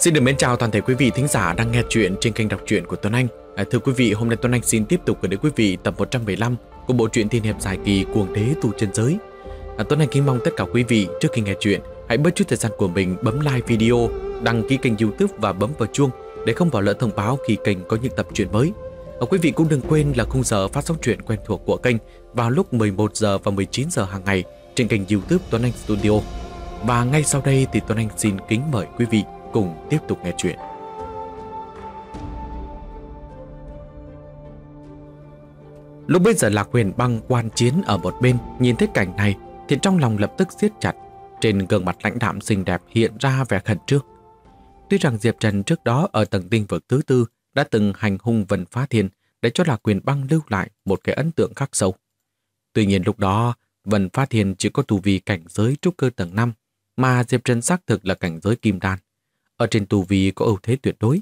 Xin được mến chào toàn thể quý vị thính giả đang nghe chuyện trên kênh đọc truyện của Tuấn Anh. À, thưa quý vị, hôm nay Tuấn Anh xin tiếp tục gửi đến quý vị tập 175 của bộ truyện thiên hiệp dài kỳ Cuồng Đế Tu Chân Giới. À, Tuấn Anh kính mong tất cả quý vị trước khi nghe chuyện, hãy bớt chút thời gian của mình bấm like video, đăng ký kênh youtube và bấm vào chuông để không bỏ lỡ thông báo khi kênh có những tập truyện mới. À, quý vị cũng đừng quên là khung giờ phát sóng truyện quen thuộc của kênh vào lúc 11 giờ và 19 giờ hàng ngày trên kênh youtube Tuấn Anh Studio. Và ngay sau đây thì Tuấn Anh xin kính mời quý vị cùng tiếp tục nghe chuyện. Lúc bây giờ Lạc Huyền băng quan chiến ở một bên, nhìn thấy cảnh này thì trong lòng lập tức siết chặt, trên gương mặt lãnh đạm xinh đẹp hiện ra vẻ khẩn trương. Tuy rằng Diệp Trần trước đó ở tầng tinh vực thứ tư đã từng hành hung vần Phá Thiên để cho Lạc quyền băng lưu lại một cái ấn tượng khắc sâu. Tuy nhiên lúc đó, vần Phá Thiên chỉ có tu vi cảnh giới trúc cơ tầng 5, mà Diệp Trần xác thực là cảnh giới kim đan ở trên tu vi có ưu thế tuyệt đối.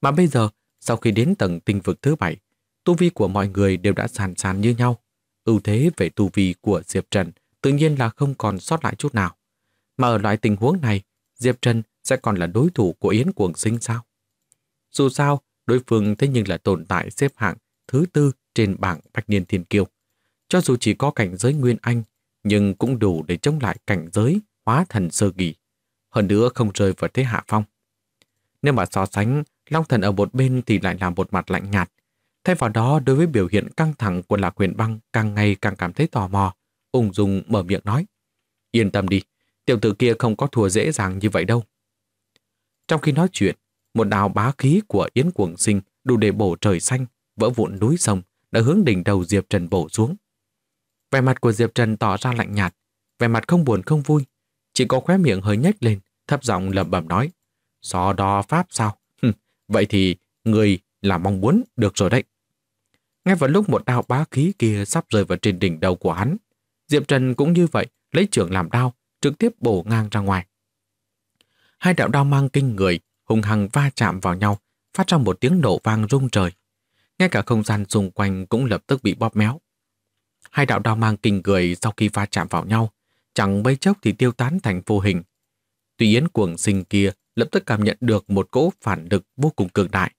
Mà bây giờ, sau khi đến tầng tinh vực thứ bảy, tu vi của mọi người đều đã sàn sàn như nhau. Ưu thế về tu vi của Diệp Trần tự nhiên là không còn sót lại chút nào. Mà ở loại tình huống này, Diệp Trần sẽ còn là đối thủ của Yến Cuồng Sinh sao? Dù sao, đối phương thế nhưng là tồn tại xếp hạng thứ tư trên bảng Bạch Niên Thiên Kiêu. Cho dù chỉ có cảnh giới Nguyên Anh, nhưng cũng đủ để chống lại cảnh giới hóa thần sơ kỳ hơn nữa không rơi vào thế hạ phong. Nếu mà so sánh, Long Thần ở một bên thì lại là một mặt lạnh nhạt. Thay vào đó, đối với biểu hiện căng thẳng của Lạc Huyền Băng càng ngày càng cảm thấy tò mò, ung dung mở miệng nói. Yên tâm đi, tiểu tử kia không có thua dễ dàng như vậy đâu. Trong khi nói chuyện, một đào bá khí của Yến quảng Sinh đủ để bổ trời xanh, vỡ vụn núi sông đã hướng đỉnh đầu Diệp Trần bổ xuống. Vẻ mặt của Diệp Trần tỏ ra lạnh nhạt, vẻ mặt không buồn không vui, chỉ có khóe miệng hơi nhếch lên, thấp giọng lẩm bẩm nói, so đo pháp sao? vậy thì người là mong muốn được rồi đấy. Ngay vào lúc một đao bá khí kia sắp rơi vào trên đỉnh đầu của hắn, Diệp Trần cũng như vậy, lấy trưởng làm đao, trực tiếp bổ ngang ra ngoài. Hai đạo đao mang kinh người, hùng hằng va chạm vào nhau, phát ra một tiếng nổ vang rung trời. Ngay cả không gian xung quanh cũng lập tức bị bóp méo. Hai đạo đao mang kinh người sau khi va chạm vào nhau, chẳng mấy chốc thì tiêu tán thành vô hình. Tuy Yến cuồng sinh kia lập tức cảm nhận được một cỗ phản lực vô cùng cường đại.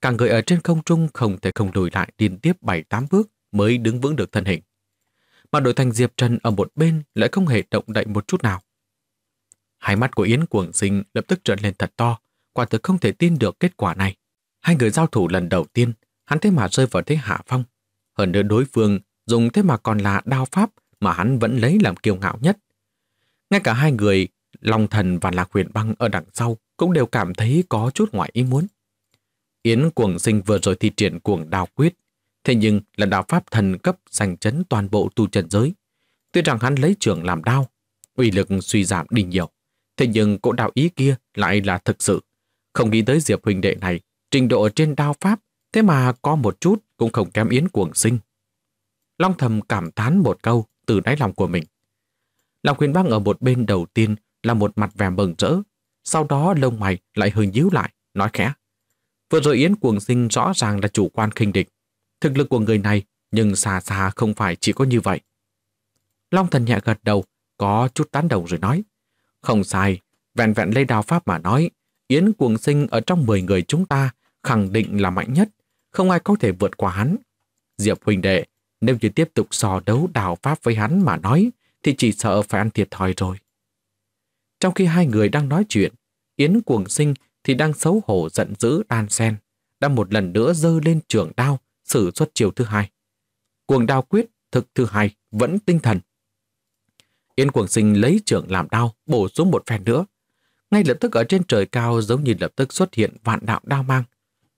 Cả người ở trên không trung không thể không đổi lại liên tiếp 7-8 bước mới đứng vững được thân hình. Mà đổi thành Diệp Trần ở một bên lại không hề động đậy một chút nào. Hai mắt của Yến cuồng sinh lập tức trợn lên thật to, quả thực không thể tin được kết quả này. Hai người giao thủ lần đầu tiên, hắn thế mà rơi vào thế hạ phong. Hơn nữa đối phương dùng thế mà còn là đao pháp mà hắn vẫn lấy làm kiêu ngạo nhất. Ngay cả hai người, Long Thần và Lạc Huyền Băng ở đằng sau cũng đều cảm thấy có chút ngoại ý muốn. Yến cuồng sinh vừa rồi thi triển cuồng đào quyết, thế nhưng là đạo pháp thần cấp giành chấn toàn bộ tu trần giới. Tuy rằng hắn lấy trưởng làm đao, uy lực suy giảm đi nhiều, thế nhưng cỗ đạo ý kia lại là thực sự. Không nghĩ tới Diệp huynh đệ này, trình độ trên đao pháp, thế mà có một chút cũng không kém Yến cuồng sinh. Long thầm cảm thán một câu, từ đáy lòng của mình. Lòng huyền băng ở một bên đầu tiên là một mặt vẻ mừng rỡ, sau đó lông mày lại hơi nhíu lại, nói khẽ. Vừa rồi Yến Cuồng Sinh rõ ràng là chủ quan khinh địch. Thực lực của người này nhưng xa xa không phải chỉ có như vậy. Long thần nhẹ gật đầu, có chút tán đồng rồi nói. Không sai, vẹn vẹn lấy đào pháp mà nói, Yến Cuồng Sinh ở trong 10 người chúng ta khẳng định là mạnh nhất, không ai có thể vượt qua hắn. Diệp huynh đệ, nếu như tiếp tục sò đấu đào pháp với hắn mà nói, thì chỉ sợ phải ăn thiệt thòi rồi. Trong khi hai người đang nói chuyện, Yến Cuồng Sinh thì đang xấu hổ giận dữ đan sen, đã một lần nữa dơ lên trường đao, sử xuất chiều thứ hai. Cuồng đao quyết, thực thứ hai, vẫn tinh thần. Yến Cuồng Sinh lấy trường làm đao, bổ xuống một phen nữa. Ngay lập tức ở trên trời cao giống như lập tức xuất hiện vạn đạo đao mang.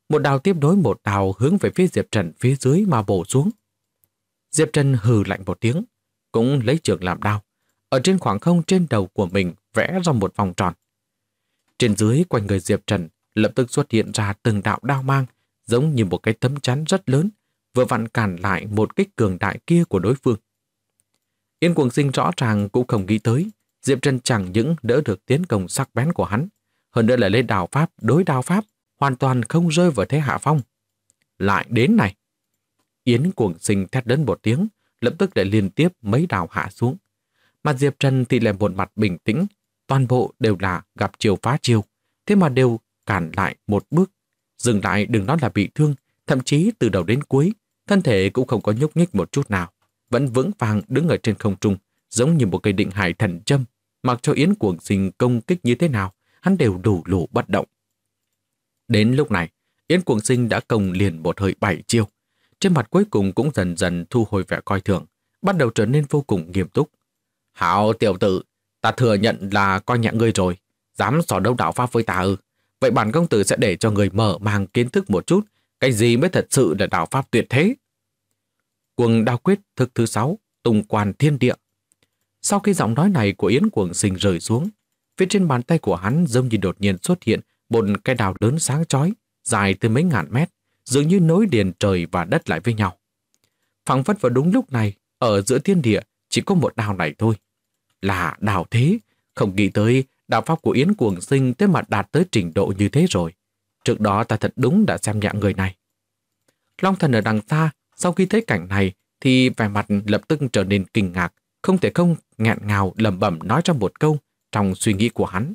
Một đào tiếp nối một đào hướng về phía Diệp Trần phía dưới mà bổ xuống. Diệp Trần hừ lạnh một tiếng, cũng lấy trường làm đao. Ở trên khoảng không trên đầu của mình vẽ ra một vòng tròn. Trên dưới quanh người Diệp Trần lập tức xuất hiện ra từng đạo đao mang, giống như một cái tấm chắn rất lớn, vừa vặn cản lại một kích cường đại kia của đối phương. Yên Quang Sinh rõ ràng cũng không nghĩ tới, Diệp Trần chẳng những đỡ được tiến công sắc bén của hắn, hơn nữa là lên đào pháp đối đao pháp, hoàn toàn không rơi vào thế hạ phong. Lại đến này. Yến cuồng sinh thét đến một tiếng, lập tức lại liên tiếp mấy đào hạ xuống. Mà Diệp Trần thì lại một mặt bình tĩnh, toàn bộ đều là gặp chiều phá chiều, thế mà đều cản lại một bước. Dừng lại đừng nói là bị thương, thậm chí từ đầu đến cuối, thân thể cũng không có nhúc nhích một chút nào, vẫn vững vàng đứng ở trên không trung, giống như một cây định hải thần châm, mặc cho Yến cuồng sinh công kích như thế nào, hắn đều đủ lù bất động. Đến lúc này, Yến cuồng sinh đã công liền một hơi bảy chiêu, trên mặt cuối cùng cũng dần dần thu hồi vẻ coi thường, bắt đầu trở nên vô cùng nghiêm túc. Hảo tiểu tử, ta thừa nhận là coi nhẹ ngươi rồi, dám sỏ đấu đạo pháp với ta ư. Vậy bản công tử sẽ để cho người mở mang kiến thức một chút, cái gì mới thật sự là đạo pháp tuyệt thế. Cuồng đao quyết thực thứ sáu, tùng quan thiên địa. Sau khi giọng nói này của Yến Cuồng Sinh rời xuống, phía trên bàn tay của hắn giống như đột nhiên xuất hiện một cái đào lớn sáng chói, dài từ mấy ngàn mét dường như nối liền trời và đất lại với nhau. Phẳng phất vào đúng lúc này, ở giữa thiên địa chỉ có một đào này thôi. Là đào thế, không nghĩ tới đạo pháp của Yến Cuồng Sinh tới mà đạt tới trình độ như thế rồi. Trước đó ta thật đúng đã xem nhẹ người này. Long thần ở đằng xa, sau khi thấy cảnh này thì vẻ mặt lập tức trở nên kinh ngạc, không thể không ngẹn ngào lẩm bẩm nói ra một câu trong suy nghĩ của hắn.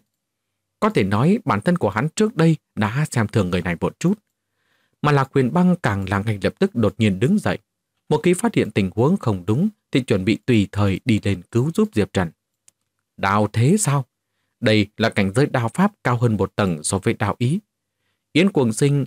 Có thể nói bản thân của hắn trước đây đã xem thường người này một chút mà là quyền Băng càng làng hành lập tức đột nhiên đứng dậy. Một khi phát hiện tình huống không đúng thì chuẩn bị tùy thời đi lên cứu giúp Diệp Trần. Đào thế sao? Đây là cảnh giới đào pháp cao hơn một tầng so với đào ý. Yến Cuồng Sinh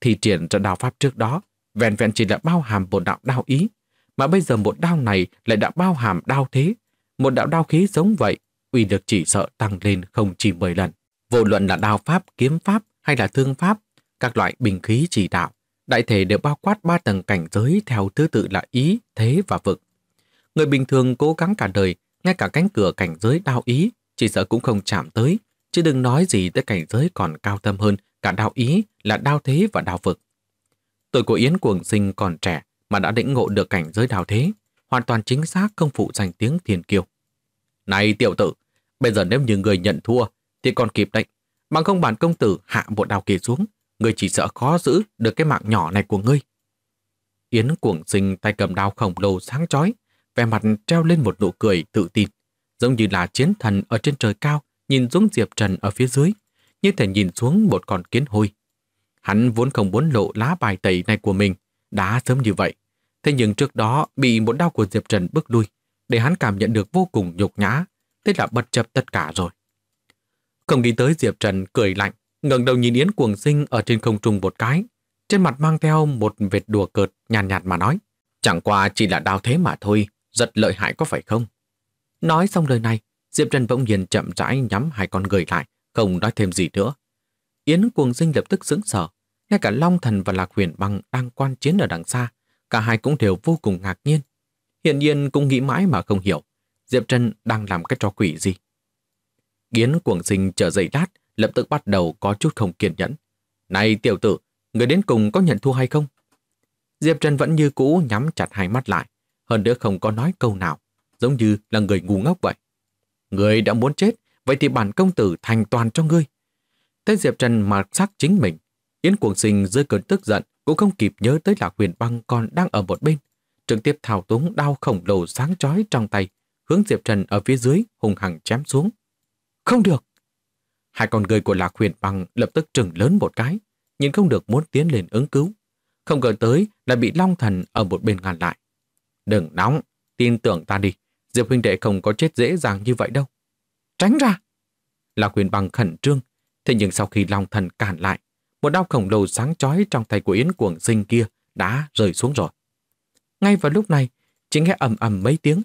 thì triển ra đào pháp trước đó, vẹn vẹn chỉ đã bao hàm bộ đạo đao ý, mà bây giờ một đao này lại đã bao hàm đao thế. Một đạo đao khí giống vậy, uy được chỉ sợ tăng lên không chỉ 10 lần. Vô luận là đao pháp, kiếm pháp hay là thương pháp các loại bình khí chỉ đạo, đại thể đều bao quát ba tầng cảnh giới theo thứ tự là ý, thế và vực. Người bình thường cố gắng cả đời, ngay cả cánh cửa cảnh giới đạo ý, chỉ sợ cũng không chạm tới, chứ đừng nói gì tới cảnh giới còn cao thâm hơn cả đạo ý là đao thế và đao vực. Tuổi của Yến Cuồng Sinh còn trẻ mà đã lĩnh ngộ được cảnh giới đao thế, hoàn toàn chính xác không phụ danh tiếng thiền kiều Này tiểu tử, bây giờ nếu như người nhận thua thì còn kịp đấy, bằng không bản công tử hạ một đao kỳ xuống, Ngươi chỉ sợ khó giữ được cái mạng nhỏ này của ngươi. Yến cuồng sinh tay cầm đao khổng lồ sáng chói, vẻ mặt treo lên một nụ cười tự tin, giống như là chiến thần ở trên trời cao nhìn xuống Diệp Trần ở phía dưới, như thể nhìn xuống một con kiến hôi. Hắn vốn không muốn lộ lá bài tẩy này của mình, đã sớm như vậy. Thế nhưng trước đó bị một đau của Diệp Trần bước lui, để hắn cảm nhận được vô cùng nhục nhã, thế là bật chập tất cả rồi. Không đi tới Diệp Trần cười lạnh, ngẩng đầu nhìn Yến Cuồng Sinh ở trên không trung một cái, trên mặt mang theo một vệt đùa cợt nhàn nhạt, nhạt mà nói. Chẳng qua chỉ là đao thế mà thôi, giật lợi hại có phải không? Nói xong lời này, Diệp Trần bỗng nhiên chậm rãi nhắm hai con người lại, không nói thêm gì nữa. Yến Cuồng Sinh lập tức sững sờ, ngay cả Long Thần và Lạc Huyền Băng đang quan chiến ở đằng xa, cả hai cũng đều vô cùng ngạc nhiên. Hiện nhiên cũng nghĩ mãi mà không hiểu, Diệp Trần đang làm cái trò quỷ gì. Yến Cuồng Sinh trở dậy lát, lập tức bắt đầu có chút không kiên nhẫn. Này tiểu tử, người đến cùng có nhận thua hay không? Diệp Trần vẫn như cũ nhắm chặt hai mắt lại, hơn nữa không có nói câu nào, giống như là người ngu ngốc vậy. Người đã muốn chết, vậy thì bản công tử thành toàn cho ngươi. Thế Diệp Trần mặt sắc chính mình, Yến Cuồng Sinh dưới cơn tức giận cũng không kịp nhớ tới là huyền băng còn đang ở một bên. Trực tiếp thảo túng đao khổng lồ sáng chói trong tay, hướng Diệp Trần ở phía dưới hùng hằng chém xuống. Không được! Hai con người của Lạc Huyền Bằng lập tức trừng lớn một cái, nhưng không được muốn tiến lên ứng cứu. Không ngờ tới là bị Long Thần ở một bên ngăn lại. Đừng nóng, tin tưởng ta đi, Diệp huynh đệ không có chết dễ dàng như vậy đâu. Tránh ra! Lạc Huyền Bằng khẩn trương, thế nhưng sau khi Long Thần cản lại, một đao khổng lồ sáng chói trong tay của Yến Cuồng Sinh kia đã rơi xuống rồi. Ngay vào lúc này, chỉ nghe ầm ầm mấy tiếng,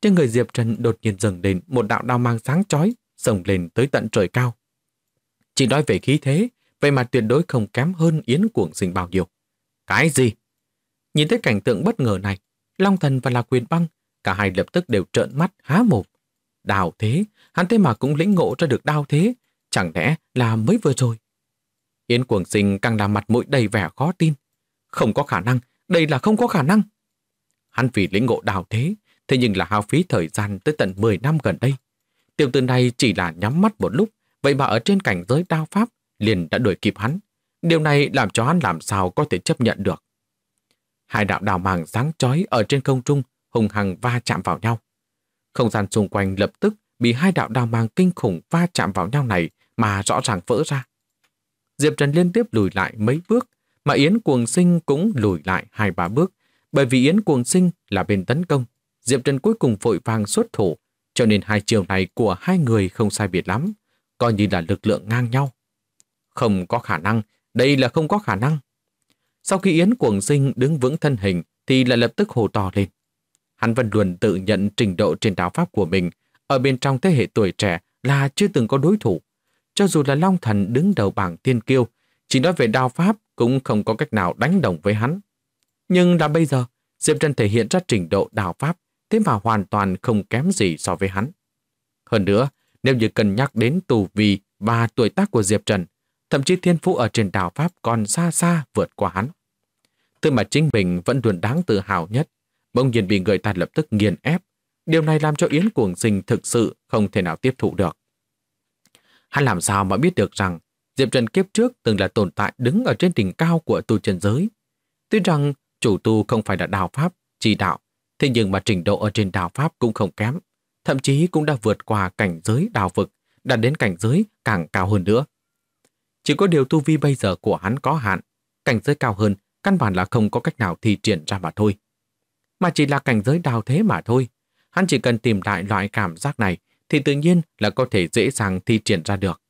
trên người Diệp Trần đột nhiên dừng lên một đạo đao mang sáng chói, sổng lên tới tận trời cao, chỉ nói về khí thế, vậy mà tuyệt đối không kém hơn Yến Cuồng Sinh bao nhiêu. Cái gì? Nhìn thấy cảnh tượng bất ngờ này, Long Thần và Lạc Quyền Băng, cả hai lập tức đều trợn mắt há mồm. Đào thế, hắn thế mà cũng lĩnh ngộ ra được Đào thế, chẳng lẽ là mới vừa rồi? Yến Cuồng Sinh càng là mặt mũi đầy vẻ khó tin. Không có khả năng, đây là không có khả năng. Hắn vì lĩnh ngộ đào thế, thế nhưng là hao phí thời gian tới tận 10 năm gần đây. Tiểu tử này chỉ là nhắm mắt một lúc Vậy mà ở trên cảnh giới đao pháp, liền đã đuổi kịp hắn. Điều này làm cho hắn làm sao có thể chấp nhận được. Hai đạo đào màng sáng chói ở trên không trung hùng hằng va chạm vào nhau. Không gian xung quanh lập tức bị hai đạo đào màng kinh khủng va chạm vào nhau này mà rõ ràng vỡ ra. Diệp Trần liên tiếp lùi lại mấy bước, mà Yến Cuồng Sinh cũng lùi lại hai ba bước, bởi vì Yến Cuồng Sinh là bên tấn công. Diệp Trần cuối cùng vội vàng xuất thủ, cho nên hai chiều này của hai người không sai biệt lắm coi như là lực lượng ngang nhau. Không có khả năng, đây là không có khả năng. Sau khi Yến Cuồng Sinh đứng vững thân hình thì lại lập tức hồ to lên. Hắn vẫn luôn tự nhận trình độ trên đáo pháp của mình, ở bên trong thế hệ tuổi trẻ là chưa từng có đối thủ. Cho dù là Long Thần đứng đầu bảng tiên kiêu, chỉ nói về đao pháp cũng không có cách nào đánh đồng với hắn. Nhưng là bây giờ, Diệp Trần thể hiện ra trình độ đào pháp, thế mà hoàn toàn không kém gì so với hắn. Hơn nữa, nếu như cần nhắc đến tù vì và tuổi tác của Diệp Trần, thậm chí thiên phú ở trên đảo Pháp còn xa xa vượt qua hắn. Thứ mà chính mình vẫn luôn đáng tự hào nhất, bỗng nhiên bị người ta lập tức nghiền ép. Điều này làm cho Yến Cuồng Sinh thực sự không thể nào tiếp thụ được. Hắn làm sao mà biết được rằng Diệp Trần kiếp trước từng là tồn tại đứng ở trên đỉnh cao của tu chân giới. Tuy rằng chủ tu không phải là đạo Pháp, chỉ đạo, thế nhưng mà trình độ ở trên đạo Pháp cũng không kém thậm chí cũng đã vượt qua cảnh giới đào vực, đạt đến cảnh giới càng cao hơn nữa. Chỉ có điều tu vi bây giờ của hắn có hạn, cảnh giới cao hơn căn bản là không có cách nào thi triển ra mà thôi. Mà chỉ là cảnh giới đào thế mà thôi. Hắn chỉ cần tìm lại loại cảm giác này thì tự nhiên là có thể dễ dàng thi triển ra được.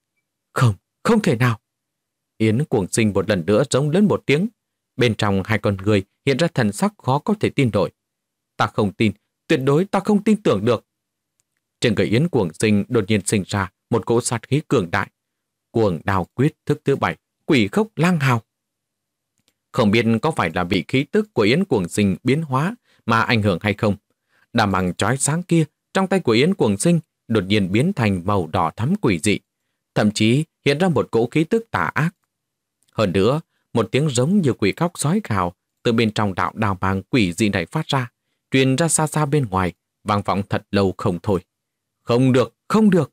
Không, không thể nào. Yến cuồng sinh một lần nữa giống lớn một tiếng. Bên trong hai con người hiện ra thần sắc khó có thể tin nổi. Ta không tin, tuyệt đối ta không tin tưởng được. Trên người Yến Cuồng Sinh đột nhiên sinh ra một cỗ sát khí cường đại. Cuồng đào quyết thức thứ bảy, quỷ khốc lang hào. Không biết có phải là bị khí tức của Yến Cuồng Sinh biến hóa mà ảnh hưởng hay không. Đàm bằng trói sáng kia trong tay của Yến Cuồng Sinh đột nhiên biến thành màu đỏ thắm quỷ dị. Thậm chí hiện ra một cỗ khí tức tà ác. Hơn nữa, một tiếng giống như quỷ khóc sói gào từ bên trong đạo đào bàng quỷ dị này phát ra, truyền ra xa xa bên ngoài, vang vọng thật lâu không thôi. Không được, không được.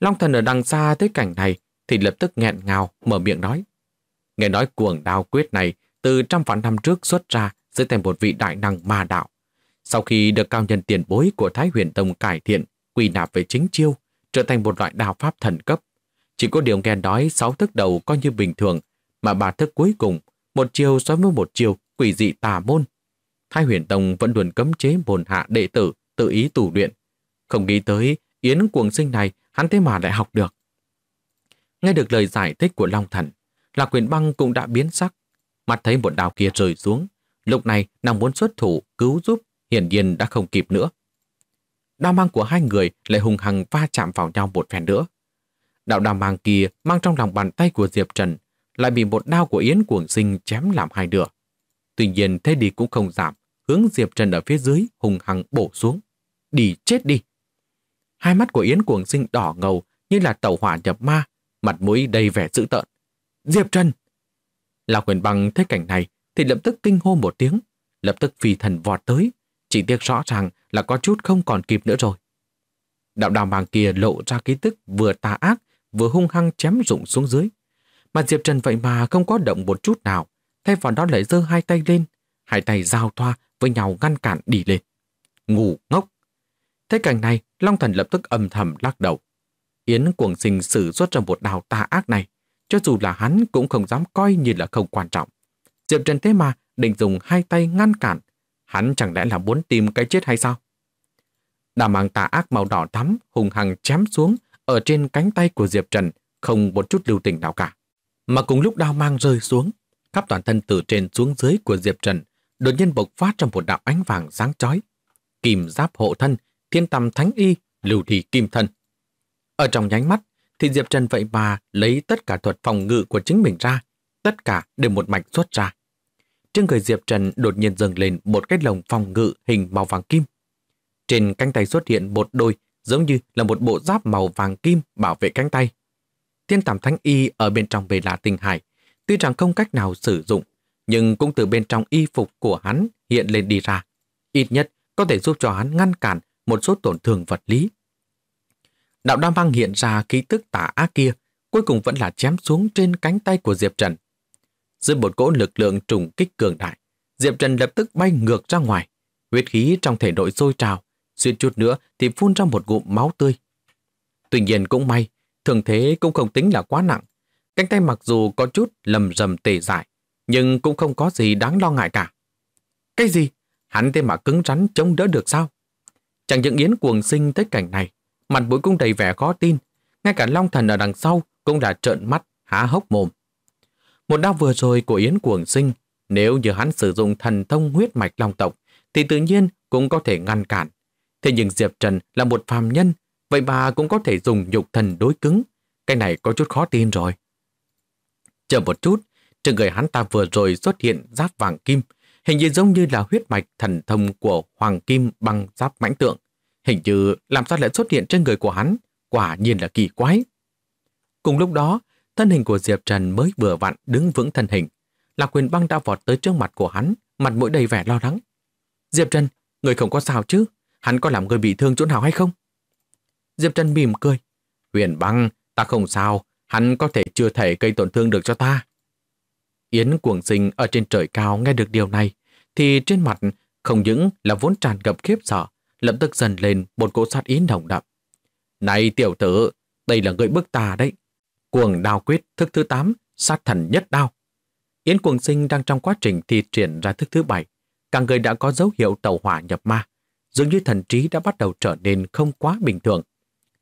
Long thần ở đằng xa thấy cảnh này thì lập tức nghẹn ngào mở miệng nói. Nghe nói cuồng đao quyết này từ trăm vạn năm trước xuất ra dưới tay một vị đại năng ma đạo. Sau khi được cao nhân tiền bối của Thái huyền Tông cải thiện, quy nạp về chính chiêu, trở thành một loại đạo pháp thần cấp. Chỉ có điều nghe nói sáu thức đầu coi như bình thường, mà ba thức cuối cùng, một chiêu so với một chiêu quỷ dị tà môn. Thái huyền Tông vẫn luôn cấm chế môn hạ đệ tử, tự ý tù luyện, không nghĩ tới, Yến cuồng sinh này hắn thế mà lại học được. Nghe được lời giải thích của Long Thần, Lạc Quyền Băng cũng đã biến sắc. Mặt thấy một đào kia rơi xuống, lúc này nàng muốn xuất thủ, cứu giúp, hiển nhiên đã không kịp nữa. Đao mang của hai người lại hùng hằng va chạm vào nhau một phen nữa. Đạo đao mang kia mang trong lòng bàn tay của Diệp Trần lại bị một đao của Yến Cuồng Sinh chém làm hai nửa. Tuy nhiên thế đi cũng không giảm, hướng Diệp Trần ở phía dưới hùng hằng bổ xuống. Đi chết đi! Hai mắt của Yến Cuồng Sinh đỏ ngầu như là tàu hỏa nhập ma, mặt mũi đầy vẻ dữ tợn. Diệp Trần! Lạc Huyền Băng thấy cảnh này thì lập tức kinh hô một tiếng, lập tức phi thần vọt tới, chỉ tiếc rõ ràng là có chút không còn kịp nữa rồi. Đạo đào màng kia lộ ra ký tức vừa tà ác, vừa hung hăng chém rụng xuống dưới. Mà Diệp Trần vậy mà không có động một chút nào, thay vào đó lại giơ hai tay lên, hai tay giao thoa với nhau ngăn cản đi lên. Ngủ ngốc! Thế cảnh này, Long Thần lập tức âm thầm lắc đầu. Yến cuồng sinh sử xuất ra một đào tà ác này, cho dù là hắn cũng không dám coi như là không quan trọng. Diệp Trần thế mà định dùng hai tay ngăn cản, hắn chẳng lẽ là muốn tìm cái chết hay sao? Đà mang tà ác màu đỏ thắm hùng hằng chém xuống ở trên cánh tay của Diệp Trần, không một chút lưu tình nào cả. Mà cùng lúc đao mang rơi xuống, khắp toàn thân từ trên xuống dưới của Diệp Trần, đột nhiên bộc phát trong một đạo ánh vàng sáng chói. Kìm giáp hộ thân thiên tầm thánh y, lưu thị kim thân. Ở trong nhánh mắt, thì Diệp Trần vậy mà lấy tất cả thuật phòng ngự của chính mình ra, tất cả đều một mạch xuất ra. Trên người Diệp Trần đột nhiên dâng lên một cái lồng phòng ngự hình màu vàng kim. Trên cánh tay xuất hiện một đôi giống như là một bộ giáp màu vàng kim bảo vệ cánh tay. Thiên tàm thánh y ở bên trong bề là tình hải, tuy rằng không cách nào sử dụng, nhưng cũng từ bên trong y phục của hắn hiện lên đi ra. Ít nhất có thể giúp cho hắn ngăn cản một số tổn thương vật lý. Đạo đam mang hiện ra ký tức tả ác kia, cuối cùng vẫn là chém xuống trên cánh tay của Diệp Trần. Dưới một cỗ lực lượng trùng kích cường đại, Diệp Trần lập tức bay ngược ra ngoài, huyết khí trong thể nội sôi trào, xuyên chút nữa thì phun ra một gụm máu tươi. Tuy nhiên cũng may, thường thế cũng không tính là quá nặng. Cánh tay mặc dù có chút lầm rầm tề dại, nhưng cũng không có gì đáng lo ngại cả. Cái gì? Hắn thế mà cứng rắn chống đỡ được sao? Chẳng những Yến cuồng sinh tới cảnh này, mặt mũi cũng đầy vẻ khó tin, ngay cả Long Thần ở đằng sau cũng đã trợn mắt, há hốc mồm. Một đao vừa rồi của Yến cuồng sinh, nếu như hắn sử dụng thần thông huyết mạch long tộc, thì tự nhiên cũng có thể ngăn cản. Thế nhưng Diệp Trần là một phàm nhân, vậy bà cũng có thể dùng nhục thần đối cứng. Cái này có chút khó tin rồi. Chờ một chút, trên người hắn ta vừa rồi xuất hiện giáp vàng kim, hình như giống như là huyết mạch thần thông của Hoàng Kim băng giáp mãnh tượng. Hình như làm sao lại xuất hiện trên người của hắn, quả nhiên là kỳ quái. Cùng lúc đó, thân hình của Diệp Trần mới vừa vặn đứng vững thân hình. Lạc quyền băng đã vọt tới trước mặt của hắn, mặt mũi đầy vẻ lo lắng. Diệp Trần, người không có sao chứ? Hắn có làm người bị thương chỗ nào hay không? Diệp Trần mỉm cười. Huyền băng, ta không sao, hắn có thể chưa thể gây tổn thương được cho ta. Yến cuồng sinh ở trên trời cao nghe được điều này, thì trên mặt không những là vốn tràn ngập khiếp sợ, lập tức dần lên một cỗ sát ý nồng đậm. Này tiểu tử, đây là người bức tà đấy. Cuồng đao quyết thức thứ 8, sát thần nhất đao. Yến cuồng sinh đang trong quá trình thi triển ra thức thứ 7. Càng người đã có dấu hiệu tàu hỏa nhập ma. Dường như thần trí đã bắt đầu trở nên không quá bình thường.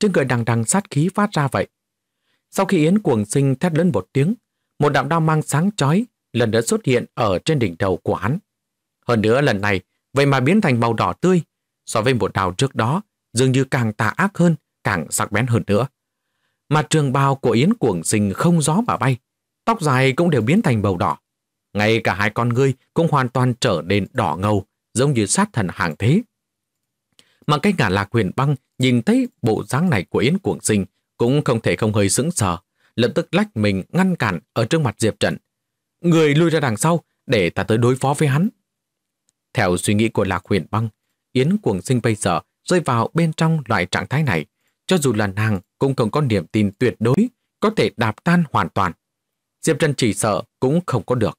Trên người đang đằng sát khí phát ra vậy. Sau khi Yến cuồng sinh thét lớn một tiếng, một đạo đao mang sáng chói lần nữa xuất hiện ở trên đỉnh đầu của hắn. Hơn nữa lần này, vậy mà biến thành màu đỏ tươi, so với một đào trước đó, dường như càng tà ác hơn, càng sắc bén hơn nữa. Mặt trường bào của Yến Cuồng Sinh không gió mà bay, tóc dài cũng đều biến thành màu đỏ. Ngay cả hai con ngươi cũng hoàn toàn trở nên đỏ ngầu, giống như sát thần hàng thế. Mà cái ngả lạc huyền băng nhìn thấy bộ dáng này của Yến Cuồng Sinh cũng không thể không hơi sững sờ lập tức lách mình ngăn cản ở trước mặt Diệp Trần. Người lui ra đằng sau để ta tới đối phó với hắn. Theo suy nghĩ của Lạc Huyền Băng, Yến Cuồng Sinh bây giờ rơi vào bên trong loại trạng thái này. Cho dù là nàng cũng không có niềm tin tuyệt đối, có thể đạp tan hoàn toàn. Diệp Trần chỉ sợ cũng không có được.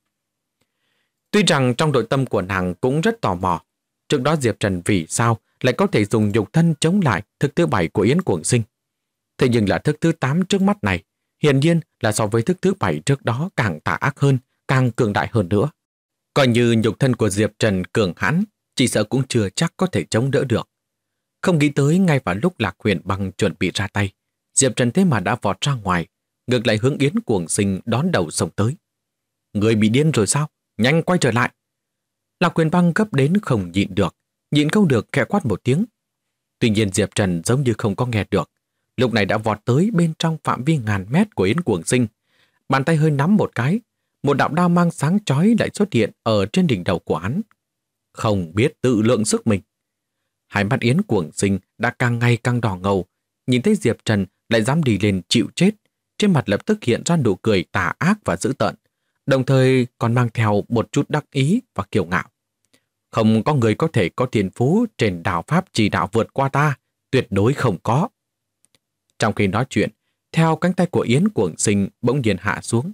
Tuy rằng trong nội tâm của nàng cũng rất tò mò, trước đó Diệp Trần vì sao lại có thể dùng nhục thân chống lại thức thứ bảy của Yến Cuồng Sinh. Thế nhưng là thức thứ tám trước mắt này Hiển nhiên là so với thức thứ bảy trước đó càng tà ác hơn, càng cường đại hơn nữa. Coi như nhục thân của Diệp Trần cường hãn, chỉ sợ cũng chưa chắc có thể chống đỡ được. Không nghĩ tới ngay vào lúc Lạc Huyền bằng chuẩn bị ra tay, Diệp Trần thế mà đã vọt ra ngoài, ngược lại hướng Yến cuồng sinh đón đầu sông tới. Người bị điên rồi sao? Nhanh quay trở lại! Lạc Huyền băng gấp đến không nhịn được, nhịn không được khẽ quát một tiếng. Tuy nhiên Diệp Trần giống như không có nghe được, lúc này đã vọt tới bên trong phạm vi ngàn mét của Yến Cuồng Sinh. Bàn tay hơi nắm một cái, một đạo đao mang sáng chói lại xuất hiện ở trên đỉnh đầu của hắn. Không biết tự lượng sức mình. Hai mắt Yến Cuồng Sinh đã càng ngày càng đỏ ngầu, nhìn thấy Diệp Trần lại dám đi lên chịu chết, trên mặt lập tức hiện ra nụ cười tà ác và dữ tợn, đồng thời còn mang theo một chút đắc ý và kiêu ngạo. Không có người có thể có tiền phú trên đạo pháp chỉ đạo vượt qua ta, tuyệt đối không có. Trong khi nói chuyện, theo cánh tay của Yến cuồng sinh bỗng nhiên hạ xuống.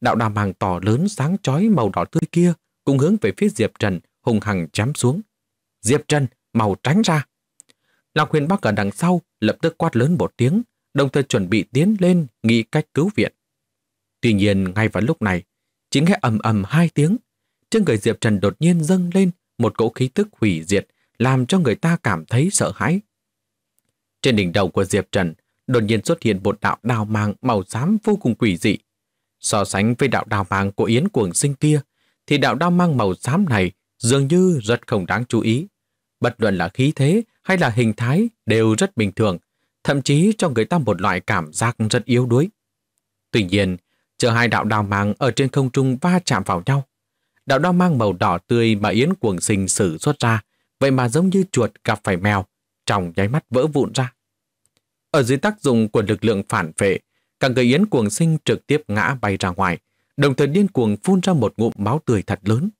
Đạo đàm hàng tỏ lớn sáng chói màu đỏ tươi kia cũng hướng về phía Diệp Trần hùng hằng chém xuống. Diệp Trần, màu tránh ra! Lạc huyền bắc ở đằng sau lập tức quát lớn một tiếng, đồng thời chuẩn bị tiến lên nghĩ cách cứu viện. Tuy nhiên ngay vào lúc này, chính nghe ầm ầm hai tiếng, trên người Diệp Trần đột nhiên dâng lên một cỗ khí tức hủy diệt làm cho người ta cảm thấy sợ hãi. Trên đỉnh đầu của Diệp Trần đột nhiên xuất hiện một đạo đào mang màu xám vô cùng quỷ dị. So sánh với đạo đào mang của Yến Cuồng Sinh kia, thì đạo đào mang màu xám này dường như rất không đáng chú ý. Bất luận là khí thế hay là hình thái đều rất bình thường, thậm chí cho người ta một loại cảm giác rất yếu đuối. Tuy nhiên, chờ hai đạo đào mang ở trên không trung va chạm vào nhau. Đạo đào mang màu đỏ tươi mà Yến Cuồng Sinh sử xuất ra, vậy mà giống như chuột gặp phải mèo, trong nháy mắt vỡ vụn ra. Ở dưới tác dụng của lực lượng phản vệ, cả người Yến cuồng sinh trực tiếp ngã bay ra ngoài, đồng thời điên cuồng phun ra một ngụm máu tươi thật lớn.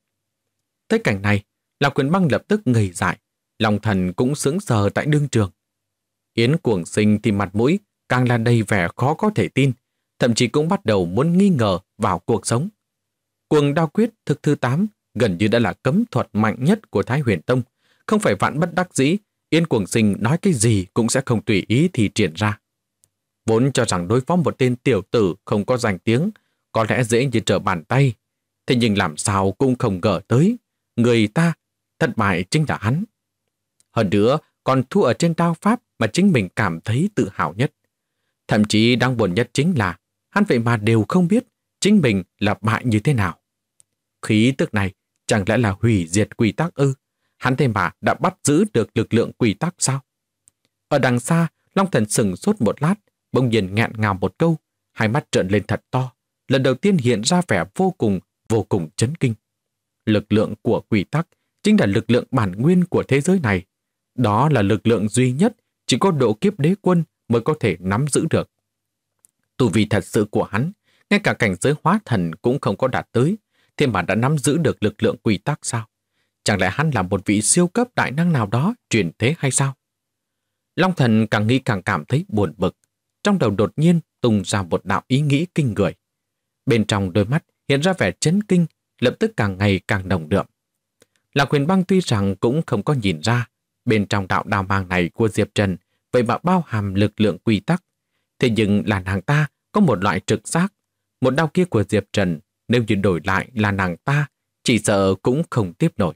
Thấy cảnh này, Lạc Quyền Băng lập tức ngây dại, lòng thần cũng sững sờ tại đương trường. Yến cuồng sinh thì mặt mũi càng là đầy vẻ khó có thể tin, thậm chí cũng bắt đầu muốn nghi ngờ vào cuộc sống. Cuồng đao quyết thực thứ 8 gần như đã là cấm thuật mạnh nhất của Thái Huyền Tông, không phải vạn bất đắc dĩ Yên Cuồng Sinh nói cái gì cũng sẽ không tùy ý thì triển ra. Vốn cho rằng đối phó một tên tiểu tử không có danh tiếng, có lẽ dễ như trở bàn tay. Thế nhưng làm sao cũng không ngờ tới, người ta thất bại chính là hắn. Hơn nữa, còn thua ở trên đao pháp mà chính mình cảm thấy tự hào nhất. Thậm chí đang buồn nhất chính là hắn vậy mà đều không biết chính mình là bại như thế nào. Khí tức này chẳng lẽ là hủy diệt quy tắc ư? hắn thế mà đã bắt giữ được lực lượng quỷ tắc sao? Ở đằng xa, Long Thần sừng sốt một lát, bỗng nhiên ngạn ngào một câu, hai mắt trợn lên thật to, lần đầu tiên hiện ra vẻ vô cùng, vô cùng chấn kinh. Lực lượng của quỷ tắc chính là lực lượng bản nguyên của thế giới này. Đó là lực lượng duy nhất chỉ có độ kiếp đế quân mới có thể nắm giữ được. Tù vì thật sự của hắn, ngay cả cảnh giới hóa thần cũng không có đạt tới, thế mà đã nắm giữ được lực lượng quỷ tắc sao? Chẳng lẽ hắn là một vị siêu cấp đại năng nào đó truyền thế hay sao? Long thần càng nghĩ càng cảm thấy buồn bực. Trong đầu đột nhiên tung ra một đạo ý nghĩ kinh người. Bên trong đôi mắt hiện ra vẻ chấn kinh, lập tức càng ngày càng đồng đượm. Lạc huyền băng tuy rằng cũng không có nhìn ra, bên trong đạo đào mang này của Diệp Trần vậy mà bao hàm lực lượng quy tắc. Thế nhưng là nàng ta có một loại trực giác, một đau kia của Diệp Trần nếu như đổi lại là nàng ta, chỉ sợ cũng không tiếp nổi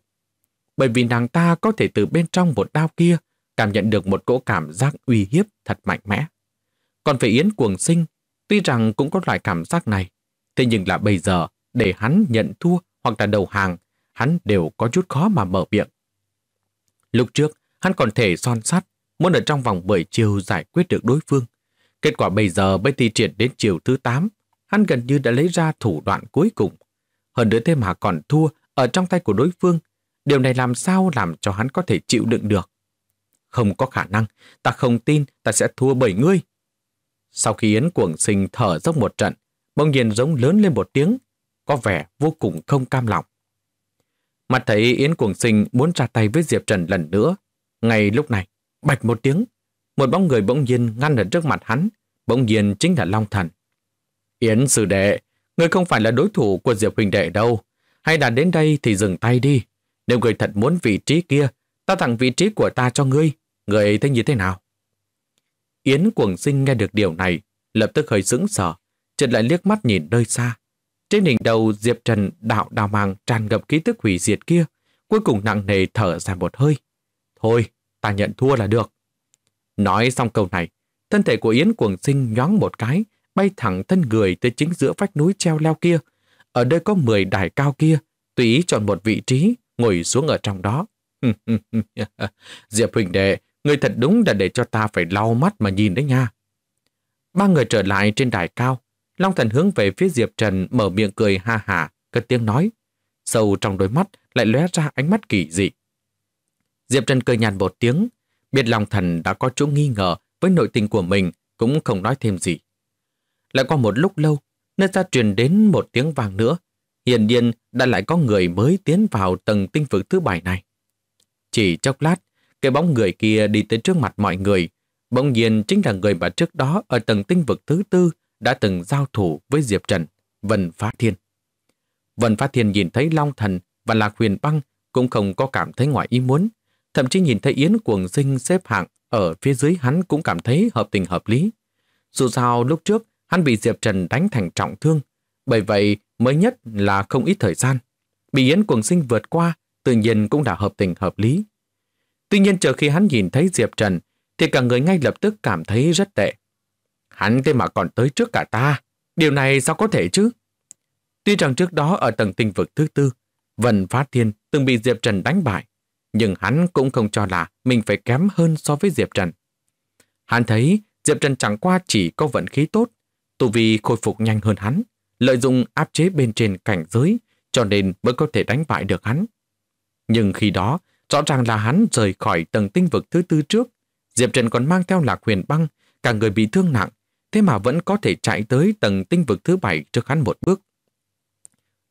bởi vì nàng ta có thể từ bên trong một đao kia cảm nhận được một cỗ cảm giác uy hiếp thật mạnh mẽ. Còn về Yến Cuồng Sinh, tuy rằng cũng có loại cảm giác này, thế nhưng là bây giờ để hắn nhận thua hoặc là đầu hàng, hắn đều có chút khó mà mở miệng. Lúc trước, hắn còn thể son sắt, muốn ở trong vòng buổi chiều giải quyết được đối phương. Kết quả bây giờ bây thi triển đến chiều thứ 8, hắn gần như đã lấy ra thủ đoạn cuối cùng. Hơn nữa thêm mà còn thua ở trong tay của đối phương Điều này làm sao làm cho hắn có thể chịu đựng được? Không có khả năng, ta không tin ta sẽ thua bảy ngươi. Sau khi Yến Cuồng Sinh thở dốc một trận, bỗng nhiên giống lớn lên một tiếng, có vẻ vô cùng không cam lòng. Mặt thấy Yến Cuồng Sinh muốn ra tay với Diệp Trần lần nữa. Ngay lúc này, bạch một tiếng, một bóng người bỗng nhiên ngăn ở trước mặt hắn, bỗng nhiên chính là Long Thần. Yến Sư Đệ, ngươi không phải là đối thủ của Diệp Huỳnh Đệ đâu, hay là đến đây thì dừng tay đi. Nếu người thật muốn vị trí kia, ta tặng vị trí của ta cho ngươi, người thấy như thế nào? Yến cuồng sinh nghe được điều này, lập tức hơi sững sờ, chợt lại liếc mắt nhìn nơi xa. Trên đỉnh đầu Diệp Trần đạo đào màng tràn ngập ký tức hủy diệt kia, cuối cùng nặng nề thở ra một hơi. Thôi, ta nhận thua là được. Nói xong câu này, thân thể của Yến cuồng sinh nhoáng một cái, bay thẳng thân người tới chính giữa vách núi treo leo kia. Ở đây có 10 đài cao kia, tùy ý chọn một vị trí, ngồi xuống ở trong đó. Diệp Huỳnh Đệ, người thật đúng là để cho ta phải lau mắt mà nhìn đấy nha. Ba người trở lại trên đài cao, Long Thần hướng về phía Diệp Trần mở miệng cười ha hả, cất tiếng nói. Sâu trong đôi mắt lại lóe ra ánh mắt kỳ dị. Diệp Trần cười nhàn một tiếng, biết Long Thần đã có chỗ nghi ngờ với nội tình của mình, cũng không nói thêm gì. Lại qua một lúc lâu, nơi ta truyền đến một tiếng vàng nữa, hiển nhiên đã lại có người mới tiến vào tầng tinh vực thứ bảy này. Chỉ chốc lát, cái bóng người kia đi tới trước mặt mọi người, bỗng nhiên chính là người mà trước đó ở tầng tinh vực thứ tư đã từng giao thủ với Diệp Trần, Vân Phá Thiên. Vân Phá Thiên nhìn thấy Long Thần và Lạc Huyền Băng cũng không có cảm thấy ngoài ý muốn, thậm chí nhìn thấy Yến Cuồng Sinh xếp hạng ở phía dưới hắn cũng cảm thấy hợp tình hợp lý. Dù sao lúc trước hắn bị Diệp Trần đánh thành trọng thương, bởi vậy mới nhất là không ít thời gian. Bị Yến cuồng sinh vượt qua tự nhiên cũng đã hợp tình hợp lý. Tuy nhiên chờ khi hắn nhìn thấy Diệp Trần thì cả người ngay lập tức cảm thấy rất tệ. Hắn thế mà còn tới trước cả ta. Điều này sao có thể chứ? Tuy rằng trước đó ở tầng tinh vực thứ tư, Vân Phá Thiên từng bị Diệp Trần đánh bại, nhưng hắn cũng không cho là mình phải kém hơn so với Diệp Trần. Hắn thấy Diệp Trần chẳng qua chỉ có vận khí tốt, tu vi khôi phục nhanh hơn hắn, lợi dụng áp chế bên trên cảnh giới, cho nên mới có thể đánh bại được hắn. Nhưng khi đó, rõ ràng là hắn rời khỏi tầng tinh vực thứ tư trước. Diệp Trần còn mang theo lạc huyền băng, cả người bị thương nặng, thế mà vẫn có thể chạy tới tầng tinh vực thứ bảy trước hắn một bước.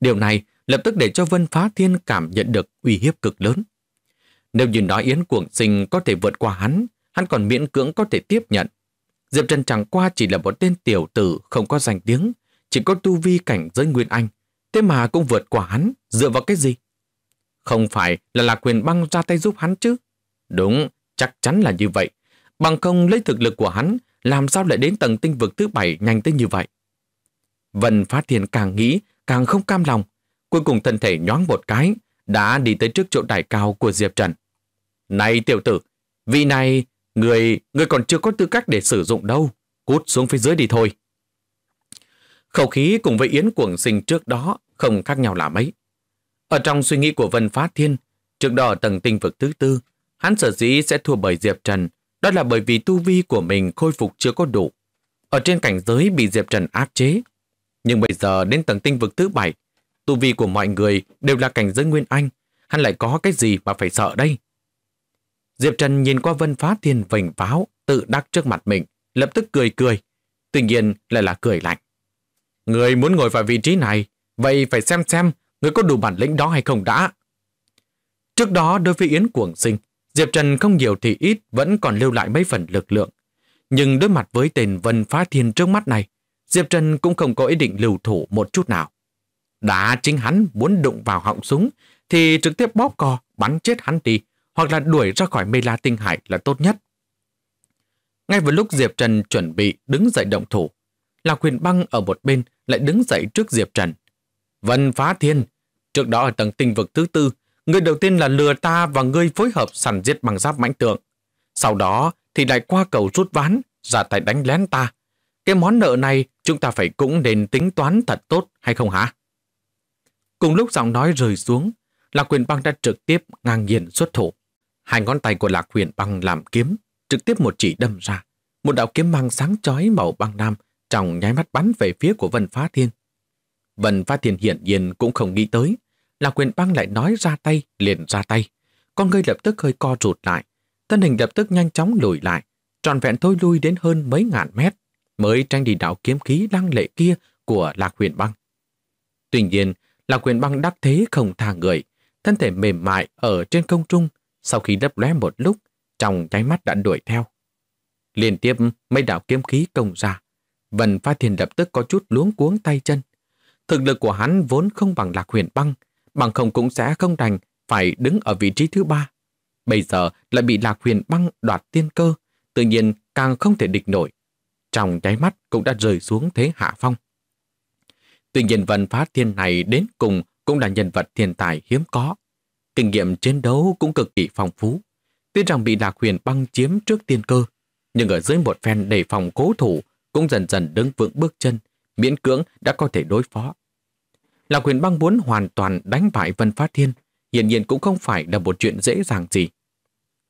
Điều này lập tức để cho Vân Phá Thiên cảm nhận được uy hiếp cực lớn. Nếu như nói Yến Cuồng Sinh có thể vượt qua hắn, hắn còn miễn cưỡng có thể tiếp nhận. Diệp Trần chẳng qua chỉ là một tên tiểu tử không có danh tiếng, chỉ có tu vi cảnh giới Nguyên Anh, thế mà cũng vượt qua hắn, dựa vào cái gì? Không phải là Lạc Huyền băng ra tay giúp hắn chứ? Đúng, chắc chắn là như vậy. Bằng không lấy thực lực của hắn, làm sao lại đến tầng tinh vực thứ bảy nhanh tới như vậy? Vân Phát Thiên càng nghĩ, càng không cam lòng. Cuối cùng thân thể nhoáng một cái, đã đi tới trước chỗ đài cao của Diệp Trần. Này tiểu tử, vị này, người, người còn chưa có tư cách để sử dụng đâu. Cút xuống phía dưới đi thôi. Khẩu khí cùng với Yến Cuồng Sinh trước đó không khác nhau là mấy. Ở trong suy nghĩ của Vân Phá Thiên, trước đó tầng tinh vực thứ tư, hắn sở dĩ sẽ thua bởi Diệp Trần, đó là bởi vì tu vi của mình khôi phục chưa có đủ. Ở trên cảnh giới bị Diệp Trần áp chế. Nhưng bây giờ đến tầng tinh vực thứ bảy, tu vi của mọi người đều là cảnh giới Nguyên Anh, hắn lại có cái gì mà phải sợ đây? Diệp Trần nhìn qua Vân Phá Thiên vành váo tự đắc trước mặt mình, lập tức cười cười. Tuy nhiên lại là cười lạnh. Người muốn ngồi vào vị trí này, vậy phải xem xem người có đủ bản lĩnh đó hay không đã. Trước đó đối với Yến Cuồng Sinh, Diệp Trần không nhiều thì ít vẫn còn lưu lại mấy phần lực lượng. Nhưng đối mặt với tên Vân Phá Thiên trước mắt này, Diệp Trần cũng không có ý định lưu thủ một chút nào. Đã chính hắn muốn đụng vào họng súng thì trực tiếp bóp cò bắn chết hắn đi hoặc là đuổi ra khỏi mê la tinh hải là tốt nhất. Ngay vào lúc Diệp Trần chuẩn bị đứng dậy động thủ, là quyền băng ở một bên lại đứng dậy trước Diệp Trần. Vân phá thiên, trước đó ở tầng tinh vực thứ tư, người đầu tiên là lừa ta và ngươi phối hợp sẵn giết bằng giáp mãnh tượng. Sau đó thì lại qua cầu rút ván, ra tay đánh lén ta. Cái món nợ này chúng ta phải cũng nên tính toán thật tốt hay không hả? Cùng lúc giọng nói rời xuống, Lạc Quyền Băng đã trực tiếp ngang nhiên xuất thủ. Hai ngón tay của Lạc Quyền Băng làm kiếm, trực tiếp một chỉ đâm ra. Một đạo kiếm mang sáng chói màu băng nam trong nháy mắt bắn về phía của Vân Phá Thiên. Vân Phá Thiên hiển nhiên cũng không nghĩ tới. Lạc quyền băng lại nói ra tay, liền ra tay. Con người lập tức hơi co rụt lại. Thân hình lập tức nhanh chóng lùi lại. Tròn vẹn thôi lui đến hơn mấy ngàn mét mới tranh đi đảo kiếm khí lăng lệ kia của Lạc quyền băng. Tuy nhiên, Lạc quyền băng đắc thế không tha người. Thân thể mềm mại ở trên không trung sau khi đấp lóe một lúc, trong nháy mắt đã đuổi theo. Liên tiếp mấy đạo kiếm khí công ra, Vân Pha Thiên lập tức có chút luống cuống tay chân. Thực lực của hắn vốn không bằng lạc huyền băng, bằng không cũng sẽ không đành phải đứng ở vị trí thứ ba. Bây giờ lại bị lạc huyền băng đoạt tiên cơ, tự nhiên càng không thể địch nổi. Trong nháy mắt cũng đã rời xuống thế hạ phong. Tuy nhiên Vân Phá Thiên này đến cùng cũng là nhân vật thiên tài hiếm có. Kinh nghiệm chiến đấu cũng cực kỳ phong phú. Tuy rằng bị lạc huyền băng chiếm trước tiên cơ, nhưng ở dưới một phen đề phòng cố thủ cũng dần dần đứng vững bước chân, miễn cưỡng đã có thể đối phó. Lạc huyền băng muốn hoàn toàn đánh bại Vân Phát Thiên, hiển nhiên cũng không phải là một chuyện dễ dàng gì.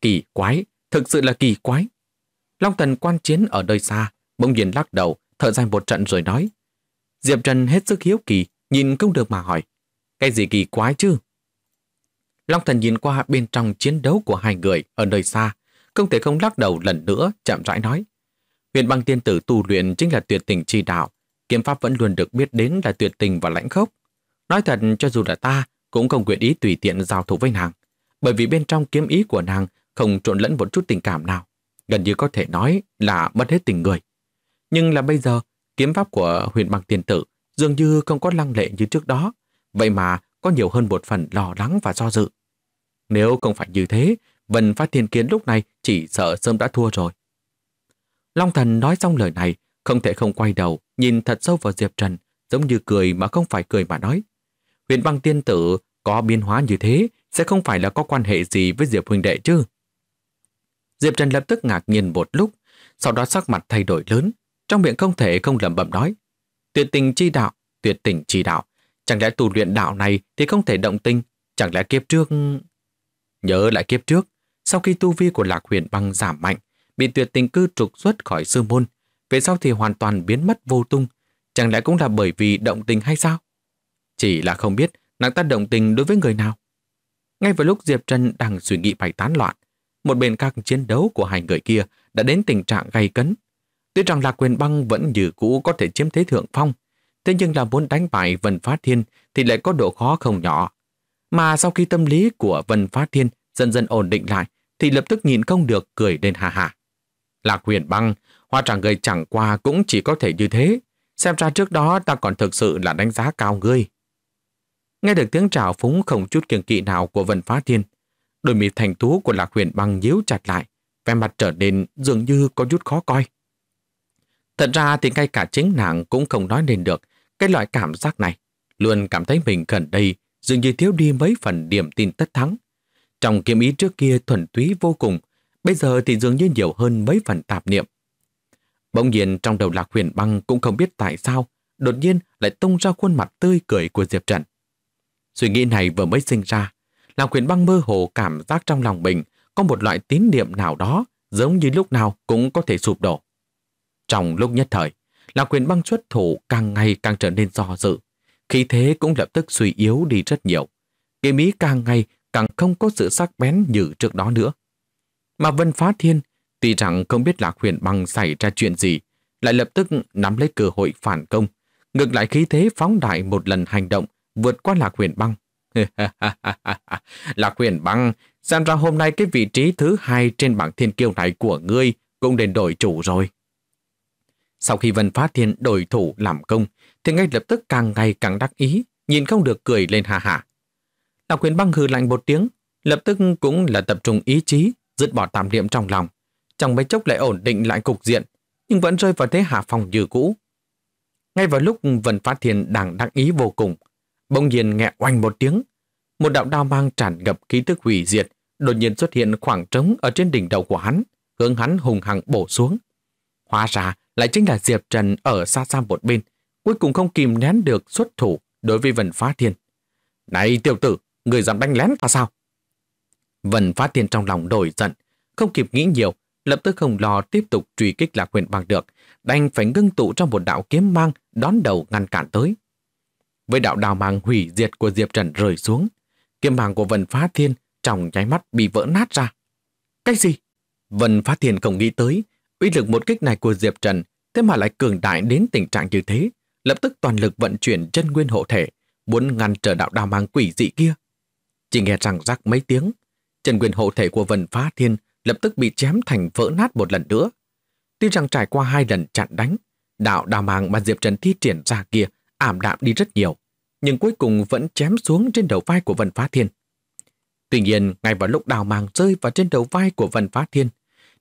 Kỳ quái, thực sự là kỳ quái. Long thần quan chiến ở nơi xa, bỗng nhiên lắc đầu, thở dài một trận rồi nói. Diệp Trần hết sức hiếu kỳ, nhìn không được mà hỏi. Cái gì kỳ quái chứ? Long Thần nhìn qua bên trong chiến đấu của hai người ở nơi xa, không thể không lắc đầu lần nữa, chậm rãi nói. Huyền băng tiên tử tu luyện chính là tuyệt tình chi đạo, kiếm pháp vẫn luôn được biết đến là tuyệt tình và lãnh khốc. Nói thật cho dù là ta, cũng không nguyện ý tùy tiện giao thủ với nàng, bởi vì bên trong kiếm ý của nàng không trộn lẫn một chút tình cảm nào, gần như có thể nói là mất hết tình người. Nhưng là bây giờ, kiếm pháp của huyền băng tiên tử dường như không có lăng lệ như trước đó, vậy mà có nhiều hơn một phần lo lắng và do dự. Nếu không phải như thế, Vân Phát Thiên Kiến lúc này chỉ sợ sớm đã thua rồi. Long thần nói xong lời này, không thể không quay đầu, nhìn thật sâu vào Diệp Trần, giống như cười mà không phải cười mà nói. Huyền băng tiên tử có biến hóa như thế sẽ không phải là có quan hệ gì với Diệp huynh đệ chứ. Diệp Trần lập tức ngạc nhiên một lúc, sau đó sắc mặt thay đổi lớn, trong miệng không thể không lẩm bẩm nói. Tuyệt tình chi đạo, tuyệt tình chi đạo, chẳng lẽ tu luyện đạo này thì không thể động tình, chẳng lẽ kiếp trước... Nhớ lại kiếp trước, sau khi tu vi của Lạc Huyền Băng giảm mạnh, bị tuyệt tình cư trục xuất khỏi sư môn, về sau thì hoàn toàn biến mất vô tung, chẳng lẽ cũng là bởi vì động tình hay sao? Chỉ là không biết nàng ta động tình đối với người nào. Ngay vào lúc Diệp Trần đang suy nghĩ phải tán loạn, một bên các chiến đấu của hai người kia đã đến tình trạng gay cấn. Tuy rằng là quyền băng vẫn như cũ có thể chiếm thế thượng phong, thế nhưng là muốn đánh bại Vân Phá Thiên thì lại có độ khó không nhỏ. Mà sau khi tâm lý của Vân Phá Thiên dần dần ổn định lại, thì lập tức nhìn không được cười lên hà hà. Lạc huyền băng, hoa tràng người chẳng qua cũng chỉ có thể như thế. Xem ra trước đó ta còn thực sự là đánh giá cao ngươi. Nghe được tiếng trào phúng không chút kiêng kỵ nào của Vân Phá Thiên, đôi mịt thành thú của Lạc Huyền băng nhíu chặt lại, vẻ mặt trở nên dường như có chút khó coi. Thật ra thì ngay cả chính nàng cũng không nói nên được cái loại cảm giác này, luôn cảm thấy mình gần đây dường như thiếu đi mấy phần điểm tin tất thắng. Trong kiếm ý trước kia thuần túy vô cùng, Bây giờ thì dường như nhiều hơn mấy phần tạp niệm. Bỗng nhiên trong đầu Lạc Huyền Băng cũng không biết tại sao, đột nhiên lại tung ra khuôn mặt tươi cười của Diệp Trần. Suy nghĩ này vừa mới sinh ra, Lạc Huyền Băng mơ hồ cảm giác trong lòng mình có một loại tín niệm nào đó giống như lúc nào cũng có thể sụp đổ. Trong lúc nhất thời, Lạc Huyền Băng xuất thủ càng ngày càng trở nên do dự, khí thế cũng lập tức suy yếu đi rất nhiều. Kiếm ý càng ngày càng không có sự sắc bén như trước đó nữa. Mà Vân Phá Thiên, tuy rằng không biết Lạc Huyền Băng xảy ra chuyện gì, lại lập tức nắm lấy cơ hội phản công, ngược lại khí thế phóng đại một lần hành động vượt qua Lạc Huyền Băng. Lạc Huyền Băng, xem ra hôm nay cái vị trí thứ hai trên bảng thiên kiêu này của ngươi cũng đền đổi chủ rồi. Sau khi Vân Phá Thiên đổi thủ làm công, thì ngay lập tức càng ngày càng đắc ý, nhìn không được cười lên hà hà. Lạc Huyền Băng hừ lạnh một tiếng, lập tức cũng là tập trung ý chí, dứt bỏ tạm niệm trong lòng, chẳng mấy chốc lại ổn định lại cục diện, nhưng vẫn rơi vào thế hạ phòng như cũ. Ngay vào lúc Vân Phát Thiên đang đắc ý vô cùng, bỗng nhiên nghe oanh một tiếng, một đạo đao mang tràn ngập khí tức hủy diệt, đột nhiên xuất hiện khoảng trống ở trên đỉnh đầu của hắn, hướng hắn hùng hằng bổ xuống. Hóa ra lại chính là Diệp Trần ở xa xa một bên, cuối cùng không kìm nén được xuất thủ đối với Vân Phá Thiên. Này tiểu tử, người dám đánh lén ta sao? Vân Phá Thiên trong lòng đổi giận, không kịp nghĩ nhiều, lập tức không lo tiếp tục truy kích Lạc Huyền bằng được, đành phải ngưng tụ trong một đạo kiếm mang đón đầu ngăn cản tới. Với đạo đào mang hủy diệt của Diệp Trần rơi xuống, kiếm mang của Vân Phá Thiên trong nháy mắt bị vỡ nát ra. Cái gì? Vân Phá Thiên không nghĩ tới, uy lực một kích này của Diệp Trần thế mà lại cường đại đến tình trạng như thế, lập tức toàn lực vận chuyển chân nguyên hộ thể, muốn ngăn trở đạo đào mang quỷ dị kia. Chỉ nghe rằng rắc mấy tiếng, Trần Nguyên hộ thể của Vân Phá Thiên lập tức bị chém thành vỡ nát một lần nữa. Tuy rằng trải qua hai lần chặn đánh, đạo đào màng mà Diệp Trần thi triển ra kia ảm đạm đi rất nhiều, nhưng cuối cùng vẫn chém xuống trên đầu vai của Vân Phá Thiên. Tuy nhiên, ngay vào lúc đào màng rơi vào trên đầu vai của Vân Phá Thiên,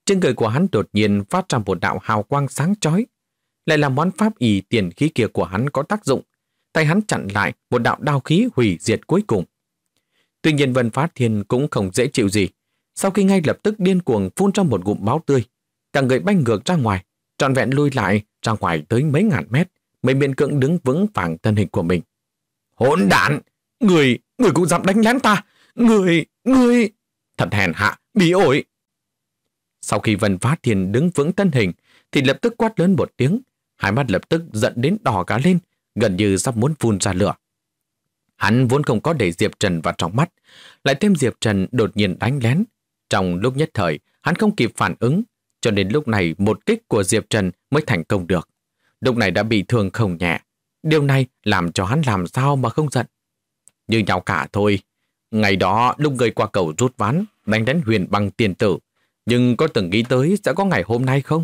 trên người của hắn đột nhiên phát ra một đạo hào quang sáng chói, lại là món pháp y tiền khí kia của hắn có tác dụng. Tay hắn chặn lại một đạo đao khí hủy diệt cuối cùng. Tuy nhiên Vân Phát Thiên cũng không dễ chịu gì. Sau khi ngay lập tức điên cuồng phun trong một ngụm máu tươi, cả người banh ngược ra ngoài, tròn vẹn lui lại ra ngoài tới mấy ngàn mét, mới miễn cưỡng đứng vững vàng thân hình của mình. Hỗn đạn Người, người cũng dám đánh lén ta! Người, người! Thật hèn hạ, bị ổi! Sau khi Vân Phát Thiên đứng vững thân hình, thì lập tức quát lớn một tiếng, hai mắt lập tức giận đến đỏ cả lên, gần như sắp muốn phun ra lửa. Hắn vốn không có để Diệp Trần vào trong mắt, lại thêm Diệp Trần đột nhiên đánh lén. Trong lúc nhất thời, hắn không kịp phản ứng, cho đến lúc này một kích của Diệp Trần mới thành công được. Lúc này đã bị thương không nhẹ. Điều này làm cho hắn làm sao mà không giận. Như nhau cả thôi. Ngày đó lúc người qua cầu rút ván, đánh đánh huyền bằng tiền tử. Nhưng có từng nghĩ tới sẽ có ngày hôm nay không?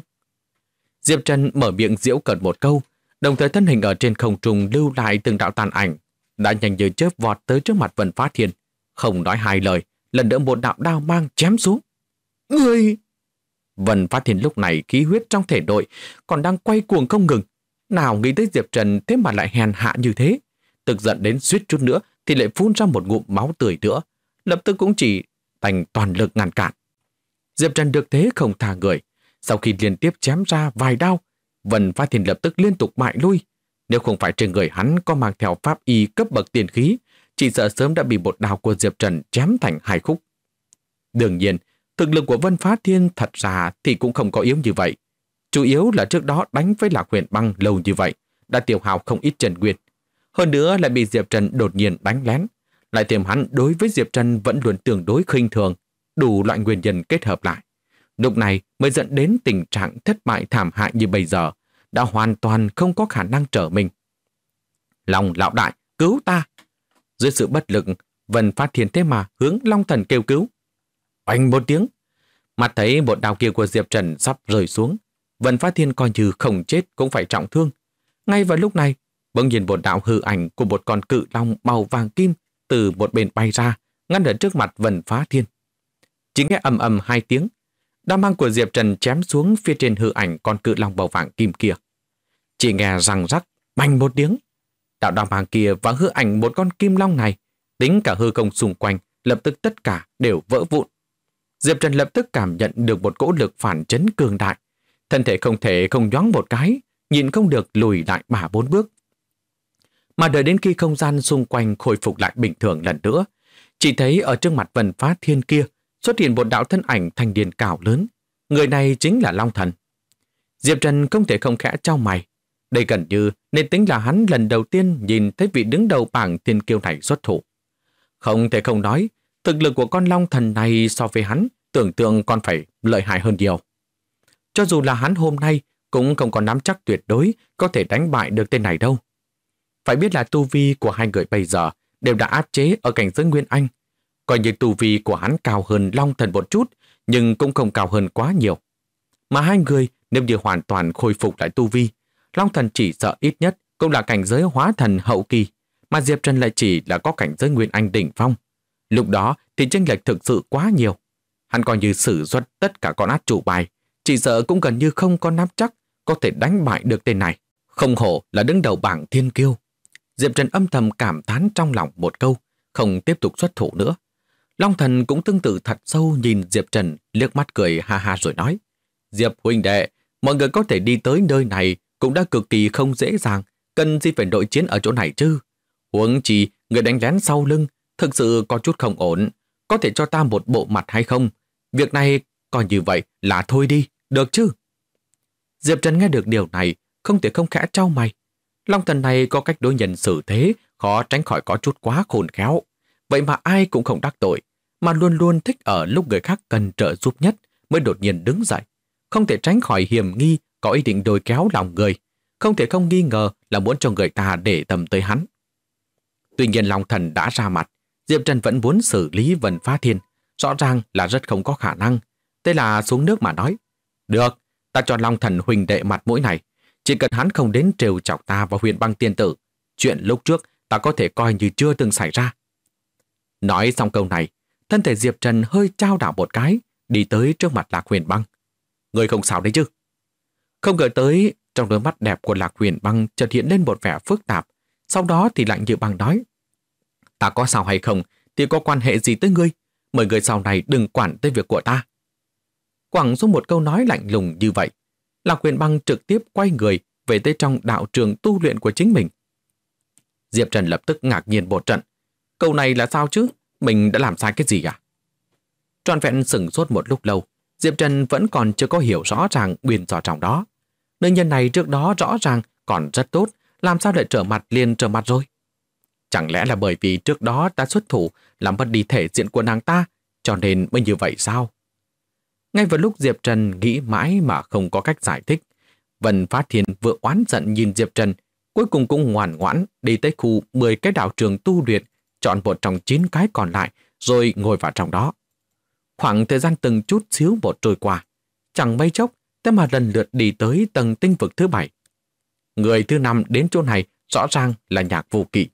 Diệp Trần mở miệng diễu cợt một câu, đồng thời thân hình ở trên không trung lưu lại từng đạo tàn ảnh đã nhanh như chớp vọt tới trước mặt Vân Phá Thiên. Không nói hai lời, lần nữa một đạo đao mang chém xuống. Người! Vân Phá Thiên lúc này khí huyết trong thể đội còn đang quay cuồng không ngừng. Nào nghĩ tới Diệp Trần thế mà lại hèn hạ như thế. Tức giận đến suýt chút nữa thì lại phun ra một ngụm máu tươi nữa. Lập tức cũng chỉ thành toàn lực ngăn cản. Diệp Trần được thế không thả người. Sau khi liên tiếp chém ra vài đao, Vân Phá Thiên lập tức liên tục mại lui, nếu không phải trên người hắn có mang theo pháp y cấp bậc tiền khí, chỉ sợ sớm đã bị một đào của Diệp Trần chém thành hai khúc. Đương nhiên, thực lực của Vân Phá Thiên thật ra thì cũng không có yếu như vậy. Chủ yếu là trước đó đánh với Lạc Huyền Băng lâu như vậy, đã tiêu hào không ít Trần quyền. Hơn nữa lại bị Diệp Trần đột nhiên đánh lén. Lại thêm hắn đối với Diệp Trần vẫn luôn tương đối khinh thường, đủ loại nguyên nhân kết hợp lại. Lúc này mới dẫn đến tình trạng thất bại thảm hại như bây giờ, đã hoàn toàn không có khả năng trở mình. Lòng lão đại, cứu ta! Dưới sự bất lực, Vân phát hiện thế mà hướng Long Thần kêu cứu. Oanh một tiếng, mặt thấy một đào kia của Diệp Trần sắp rơi xuống. Vân phát thiên coi như không chết cũng phải trọng thương. Ngay vào lúc này, bỗng nhìn một đạo hư ảnh của một con cự long màu vàng kim từ một bên bay ra, ngăn ở trước mặt vần phá thiên. Chỉ nghe ầm ầm hai tiếng, Đa mang của Diệp Trần chém xuống phía trên hư ảnh con cự long bầu vàng kim kia. Chỉ nghe răng rắc, bành một tiếng. Đạo đa mang kia và hư ảnh một con kim long này, tính cả hư công xung quanh, lập tức tất cả đều vỡ vụn. Diệp Trần lập tức cảm nhận được một cỗ lực phản chấn cường đại. Thân thể không thể không nhoáng một cái, nhìn không được lùi lại bả bốn bước. Mà đợi đến khi không gian xung quanh khôi phục lại bình thường lần nữa, chỉ thấy ở trước mặt vần phá thiên kia xuất hiện một đạo thân ảnh thành điền cảo lớn. Người này chính là Long Thần. Diệp Trần không thể không khẽ trao mày. Đây gần như nên tính là hắn lần đầu tiên nhìn thấy vị đứng đầu bảng tiên kiêu này xuất thủ. Không thể không nói, thực lực của con Long Thần này so với hắn tưởng tượng còn phải lợi hại hơn nhiều. Cho dù là hắn hôm nay cũng không còn nắm chắc tuyệt đối có thể đánh bại được tên này đâu. Phải biết là tu vi của hai người bây giờ đều đã áp chế ở cảnh giới Nguyên Anh, Coi như tu vi của hắn cao hơn Long Thần một chút, nhưng cũng không cao hơn quá nhiều. Mà hai người nếu như hoàn toàn khôi phục lại tu vi, Long Thần chỉ sợ ít nhất cũng là cảnh giới hóa thần hậu kỳ, mà Diệp Trần lại chỉ là có cảnh giới Nguyên Anh đỉnh phong. Lúc đó thì chênh lệch thực sự quá nhiều. Hắn coi như sử xuất tất cả con át chủ bài, chỉ sợ cũng gần như không có nắm chắc có thể đánh bại được tên này. Không hổ là đứng đầu bảng thiên kiêu. Diệp Trần âm thầm cảm thán trong lòng một câu, không tiếp tục xuất thủ nữa. Long thần cũng tương tự thật sâu nhìn Diệp Trần liếc mắt cười ha ha rồi nói. Diệp huynh đệ, mọi người có thể đi tới nơi này cũng đã cực kỳ không dễ dàng, cần gì phải đội chiến ở chỗ này chứ. Huống chi, người đánh lén sau lưng, thực sự có chút không ổn. Có thể cho ta một bộ mặt hay không? Việc này còn như vậy là thôi đi, được chứ? Diệp Trần nghe được điều này, không thể không khẽ trao mày. Long thần này có cách đối nhân xử thế, khó tránh khỏi có chút quá khôn khéo. Vậy mà ai cũng không đắc tội, mà luôn luôn thích ở lúc người khác cần trợ giúp nhất mới đột nhiên đứng dậy. Không thể tránh khỏi hiểm nghi có ý định đôi kéo lòng người, không thể không nghi ngờ là muốn cho người ta để tâm tới hắn. Tuy nhiên Long Thần đã ra mặt, Diệp Trần vẫn muốn xử lý Vân Phá Thiên, rõ ràng là rất không có khả năng. Thế là xuống nước mà nói, được, ta cho Long Thần huỳnh đệ mặt mũi này, chỉ cần hắn không đến trêu chọc ta và huyện băng tiên tử, chuyện lúc trước ta có thể coi như chưa từng xảy ra. Nói xong câu này, thân thể Diệp Trần hơi trao đảo một cái, đi tới trước mặt Lạc Huyền Băng. Người không sao đấy chứ? Không ngờ tới, trong đôi mắt đẹp của Lạc Huyền Băng chợt hiện lên một vẻ phức tạp, sau đó thì lạnh như băng nói. Ta có sao hay không thì có quan hệ gì tới ngươi, mời người sau này đừng quản tới việc của ta. Quảng xuống một câu nói lạnh lùng như vậy, Lạc Huyền Băng trực tiếp quay người về tới trong đạo trường tu luyện của chính mình. Diệp Trần lập tức ngạc nhiên một trận. Câu này là sao chứ? mình đã làm sai cái gì à? Tròn vẹn sửng suốt một lúc lâu, Diệp Trần vẫn còn chưa có hiểu rõ ràng biển trò trọng đó. Nữ nhân này trước đó rõ ràng còn rất tốt, làm sao lại trở mặt liền trở mặt rồi? Chẳng lẽ là bởi vì trước đó ta xuất thủ làm mất đi thể diện của nàng ta, cho nên mới như vậy sao? Ngay vào lúc Diệp Trần nghĩ mãi mà không có cách giải thích, Vân Phát Thiên vừa oán giận nhìn Diệp Trần, cuối cùng cũng ngoan ngoãn đi tới khu 10 cái đảo trường tu luyện chọn một trong chín cái còn lại rồi ngồi vào trong đó. Khoảng thời gian từng chút xíu một trôi qua, chẳng mấy chốc thế mà lần lượt đi tới tầng tinh vực thứ bảy. Người thứ năm đến chỗ này rõ ràng là nhạc vô kỵ.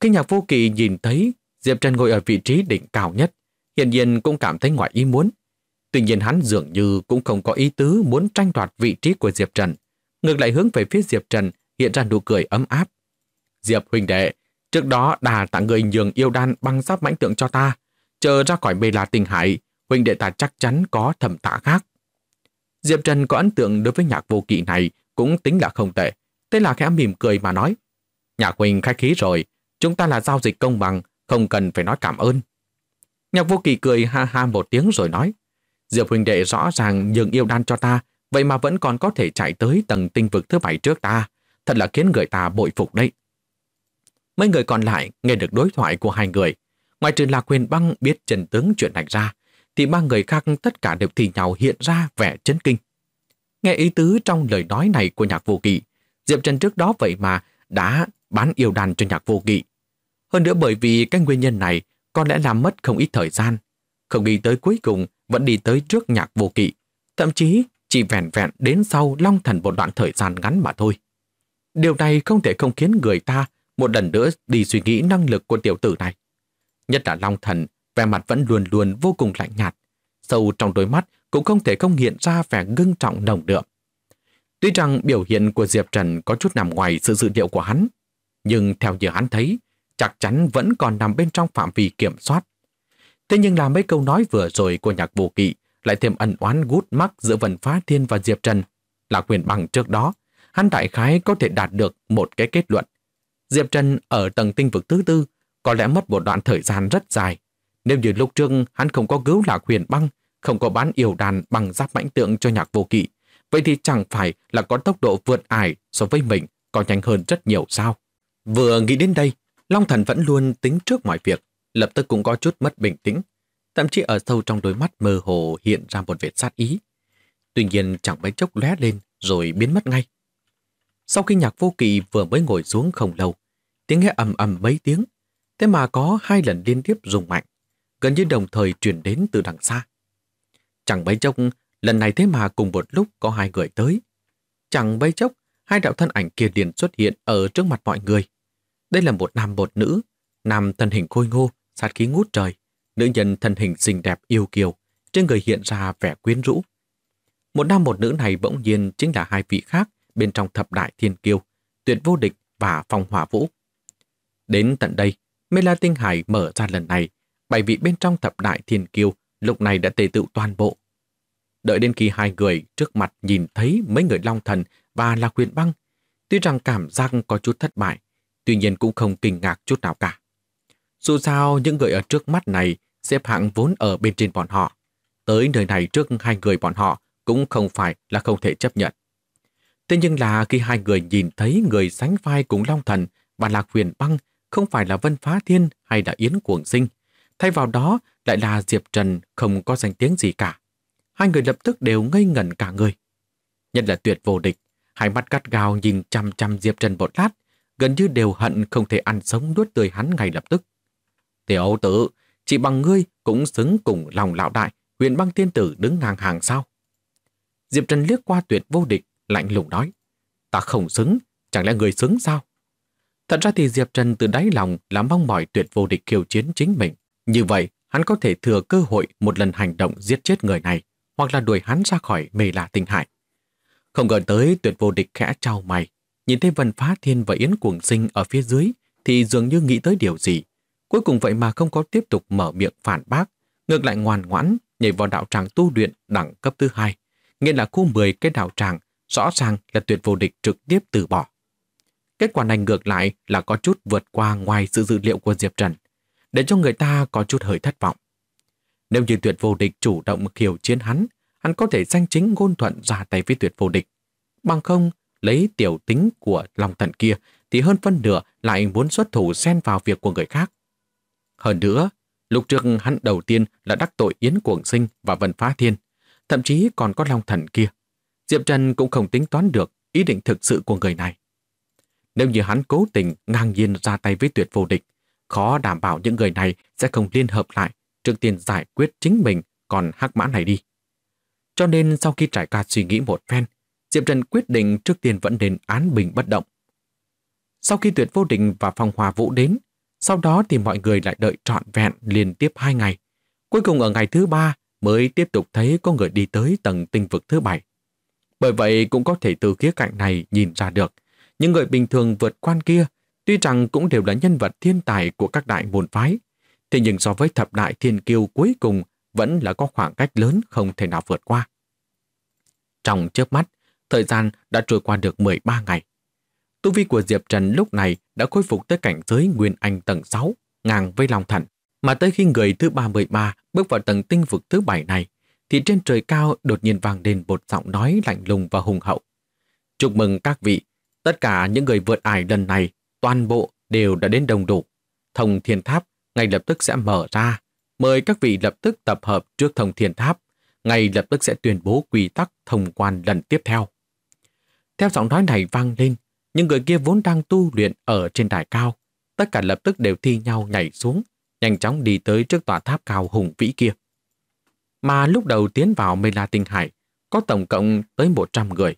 Khi nhạc vô kỵ nhìn thấy Diệp Trần ngồi ở vị trí đỉnh cao nhất, hiện nhiên cũng cảm thấy ngoại ý muốn. Tuy nhiên hắn dường như cũng không có ý tứ muốn tranh đoạt vị trí của Diệp Trần, ngược lại hướng về phía Diệp Trần hiện ra nụ cười ấm áp. Diệp huynh đệ, Trước đó đà tặng người nhường yêu đan băng giáp mãnh tượng cho ta. Chờ ra khỏi bê la tình hải, huynh đệ ta chắc chắn có thẩm tạ khác. Diệp Trần có ấn tượng đối với nhạc vô kỵ này cũng tính là không tệ. Thế là khẽ mỉm cười mà nói. Nhạc huynh khách khí rồi, chúng ta là giao dịch công bằng, không cần phải nói cảm ơn. Nhạc vô kỳ cười ha ha một tiếng rồi nói. Diệp huynh đệ rõ ràng nhường yêu đan cho ta, vậy mà vẫn còn có thể chạy tới tầng tinh vực thứ bảy trước ta. Thật là khiến người ta bội phục đấy. Mấy người còn lại nghe được đối thoại của hai người. Ngoài trừ Lạc Huyền Băng biết trần tướng chuyện này ra, thì ba người khác tất cả đều thì nhau hiện ra vẻ chấn kinh. Nghe ý tứ trong lời nói này của nhạc vô kỵ, Diệp Trần trước đó vậy mà đã bán yêu đàn cho nhạc vô kỵ. Hơn nữa bởi vì cái nguyên nhân này có lẽ làm mất không ít thời gian. Không đi tới cuối cùng vẫn đi tới trước nhạc vô kỵ. Thậm chí chỉ vẹn vẹn đến sau long thần một đoạn thời gian ngắn mà thôi. Điều này không thể không khiến người ta một lần nữa đi suy nghĩ năng lực của tiểu tử này. Nhất là Long Thần, vẻ mặt vẫn luôn luôn vô cùng lạnh nhạt. Sâu trong đôi mắt cũng không thể không hiện ra vẻ ngưng trọng nồng đượm. Tuy rằng biểu hiện của Diệp Trần có chút nằm ngoài sự dự liệu của hắn, nhưng theo như hắn thấy, chắc chắn vẫn còn nằm bên trong phạm vi kiểm soát. Thế nhưng là mấy câu nói vừa rồi của nhạc vô kỵ lại thêm ẩn oán gút mắc giữa Vân Phá Thiên và Diệp Trần là quyền bằng trước đó, hắn đại khái có thể đạt được một cái kết luận. Diệp Trần ở tầng tinh vực thứ tư có lẽ mất một đoạn thời gian rất dài. Nếu như lúc trước hắn không có cứu lạc huyền băng, không có bán yêu đàn bằng giáp mãnh tượng cho nhạc vô kỵ, vậy thì chẳng phải là có tốc độ vượt ải so với mình còn nhanh hơn rất nhiều sao. Vừa nghĩ đến đây, Long Thần vẫn luôn tính trước mọi việc, lập tức cũng có chút mất bình tĩnh, thậm chí ở sâu trong đôi mắt mơ hồ hiện ra một vệt sát ý. Tuy nhiên chẳng mấy chốc lóe lên rồi biến mất ngay. Sau khi nhạc vô kỳ vừa mới ngồi xuống không lâu, Tiếng nghe ầm ầm mấy tiếng, thế mà có hai lần liên tiếp dùng mạnh, gần như đồng thời truyền đến từ đằng xa. Chẳng bấy chốc, lần này thế mà cùng một lúc có hai người tới. Chẳng bấy chốc, hai đạo thân ảnh kia liền xuất hiện ở trước mặt mọi người. Đây là một nam một nữ, nam thân hình khôi ngô, sát khí ngút trời, nữ nhân thân hình xinh đẹp yêu kiều, trên người hiện ra vẻ quyến rũ. Một nam một nữ này bỗng nhiên chính là hai vị khác bên trong thập đại thiên kiêu, tuyệt vô địch và phong hỏa vũ. Đến tận đây, mê la tinh hải mở ra lần này, bảy vị bên trong thập đại thiên kiêu lúc này đã tề tự toàn bộ. Đợi đến khi hai người trước mặt nhìn thấy mấy người long thần và là quyền băng, tuy rằng cảm giác có chút thất bại, tuy nhiên cũng không kinh ngạc chút nào cả. Dù sao, những người ở trước mắt này xếp hạng vốn ở bên trên bọn họ. Tới nơi này trước hai người bọn họ cũng không phải là không thể chấp nhận. Thế nhưng là khi hai người nhìn thấy người sánh vai cùng Long Thần và Lạc Huyền Băng không phải là Vân Phá Thiên hay là Yến Cuồng Sinh. Thay vào đó lại là Diệp Trần không có danh tiếng gì cả. Hai người lập tức đều ngây ngẩn cả người. Nhất là tuyệt vô địch, hai mắt cắt gao nhìn chăm chăm Diệp Trần một lát, gần như đều hận không thể ăn sống nuốt tươi hắn ngay lập tức. Tiểu tử, chỉ bằng ngươi cũng xứng cùng lòng lão đại, huyện băng tiên tử đứng ngang hàng sao? Diệp Trần liếc qua tuyệt vô địch, lạnh lùng nói. Ta không xứng, chẳng lẽ người xứng sao? Thật ra thì Diệp Trần từ đáy lòng là mong mỏi tuyệt vô địch khiêu chiến chính mình. Như vậy, hắn có thể thừa cơ hội một lần hành động giết chết người này, hoặc là đuổi hắn ra khỏi mê lạ tinh hải. Không ngờ tới tuyệt vô địch khẽ trao mày, nhìn thấy Vân Phá Thiên và Yến Cuồng Sinh ở phía dưới thì dường như nghĩ tới điều gì. Cuối cùng vậy mà không có tiếp tục mở miệng phản bác, ngược lại ngoan ngoãn nhảy vào đạo tràng tu luyện đẳng cấp thứ hai, nghĩa là khu 10 cái đạo tràng rõ ràng là tuyệt vô địch trực tiếp từ bỏ. Kết quả này ngược lại là có chút vượt qua ngoài sự dự liệu của Diệp Trần, để cho người ta có chút hơi thất vọng. Nếu như tuyệt vô địch chủ động khiêu chiến hắn, hắn có thể danh chính ngôn thuận ra tay với tuyệt vô địch. Bằng không, lấy tiểu tính của lòng tận kia thì hơn phân nửa lại muốn xuất thủ xen vào việc của người khác. Hơn nữa, lục trước hắn đầu tiên là đắc tội Yến Cuồng Sinh và Vân Phá Thiên, thậm chí còn có Long Thần kia. Diệp Trần cũng không tính toán được ý định thực sự của người này. Nếu như hắn cố tình ngang nhiên ra tay với tuyệt vô địch, khó đảm bảo những người này sẽ không liên hợp lại trước tiên giải quyết chính mình còn hắc mã này đi. Cho nên sau khi trải qua suy nghĩ một phen, Diệp Trần quyết định trước tiên vẫn nên án bình bất động. Sau khi tuyệt vô địch và phòng hòa vũ đến, sau đó thì mọi người lại đợi trọn vẹn liên tiếp hai ngày. Cuối cùng ở ngày thứ ba mới tiếp tục thấy có người đi tới tầng tinh vực thứ bảy. Bởi vậy cũng có thể từ khía cạnh này nhìn ra được, những người bình thường vượt quan kia, tuy rằng cũng đều là nhân vật thiên tài của các đại môn phái, thế nhưng so với thập đại thiên kiêu cuối cùng vẫn là có khoảng cách lớn không thể nào vượt qua. Trong chớp mắt, thời gian đã trôi qua được 13 ngày. Tu vi của Diệp Trần lúc này đã khôi phục tới cảnh giới Nguyên Anh tầng 6, ngang với Long Thần. Mà tới khi người thứ ba ba bước vào tầng tinh vực thứ bảy này, thì trên trời cao đột nhiên vang lên một giọng nói lạnh lùng và hùng hậu. Chúc mừng các vị Tất cả những người vượt ải lần này, toàn bộ đều đã đến đông đủ. Thông thiên tháp ngay lập tức sẽ mở ra. Mời các vị lập tức tập hợp trước thông thiên tháp. Ngay lập tức sẽ tuyên bố quy tắc thông quan lần tiếp theo. Theo giọng nói này vang lên, những người kia vốn đang tu luyện ở trên đài cao. Tất cả lập tức đều thi nhau nhảy xuống, nhanh chóng đi tới trước tòa tháp cao hùng vĩ kia. Mà lúc đầu tiến vào Mê La Tinh Hải, có tổng cộng tới 100 người.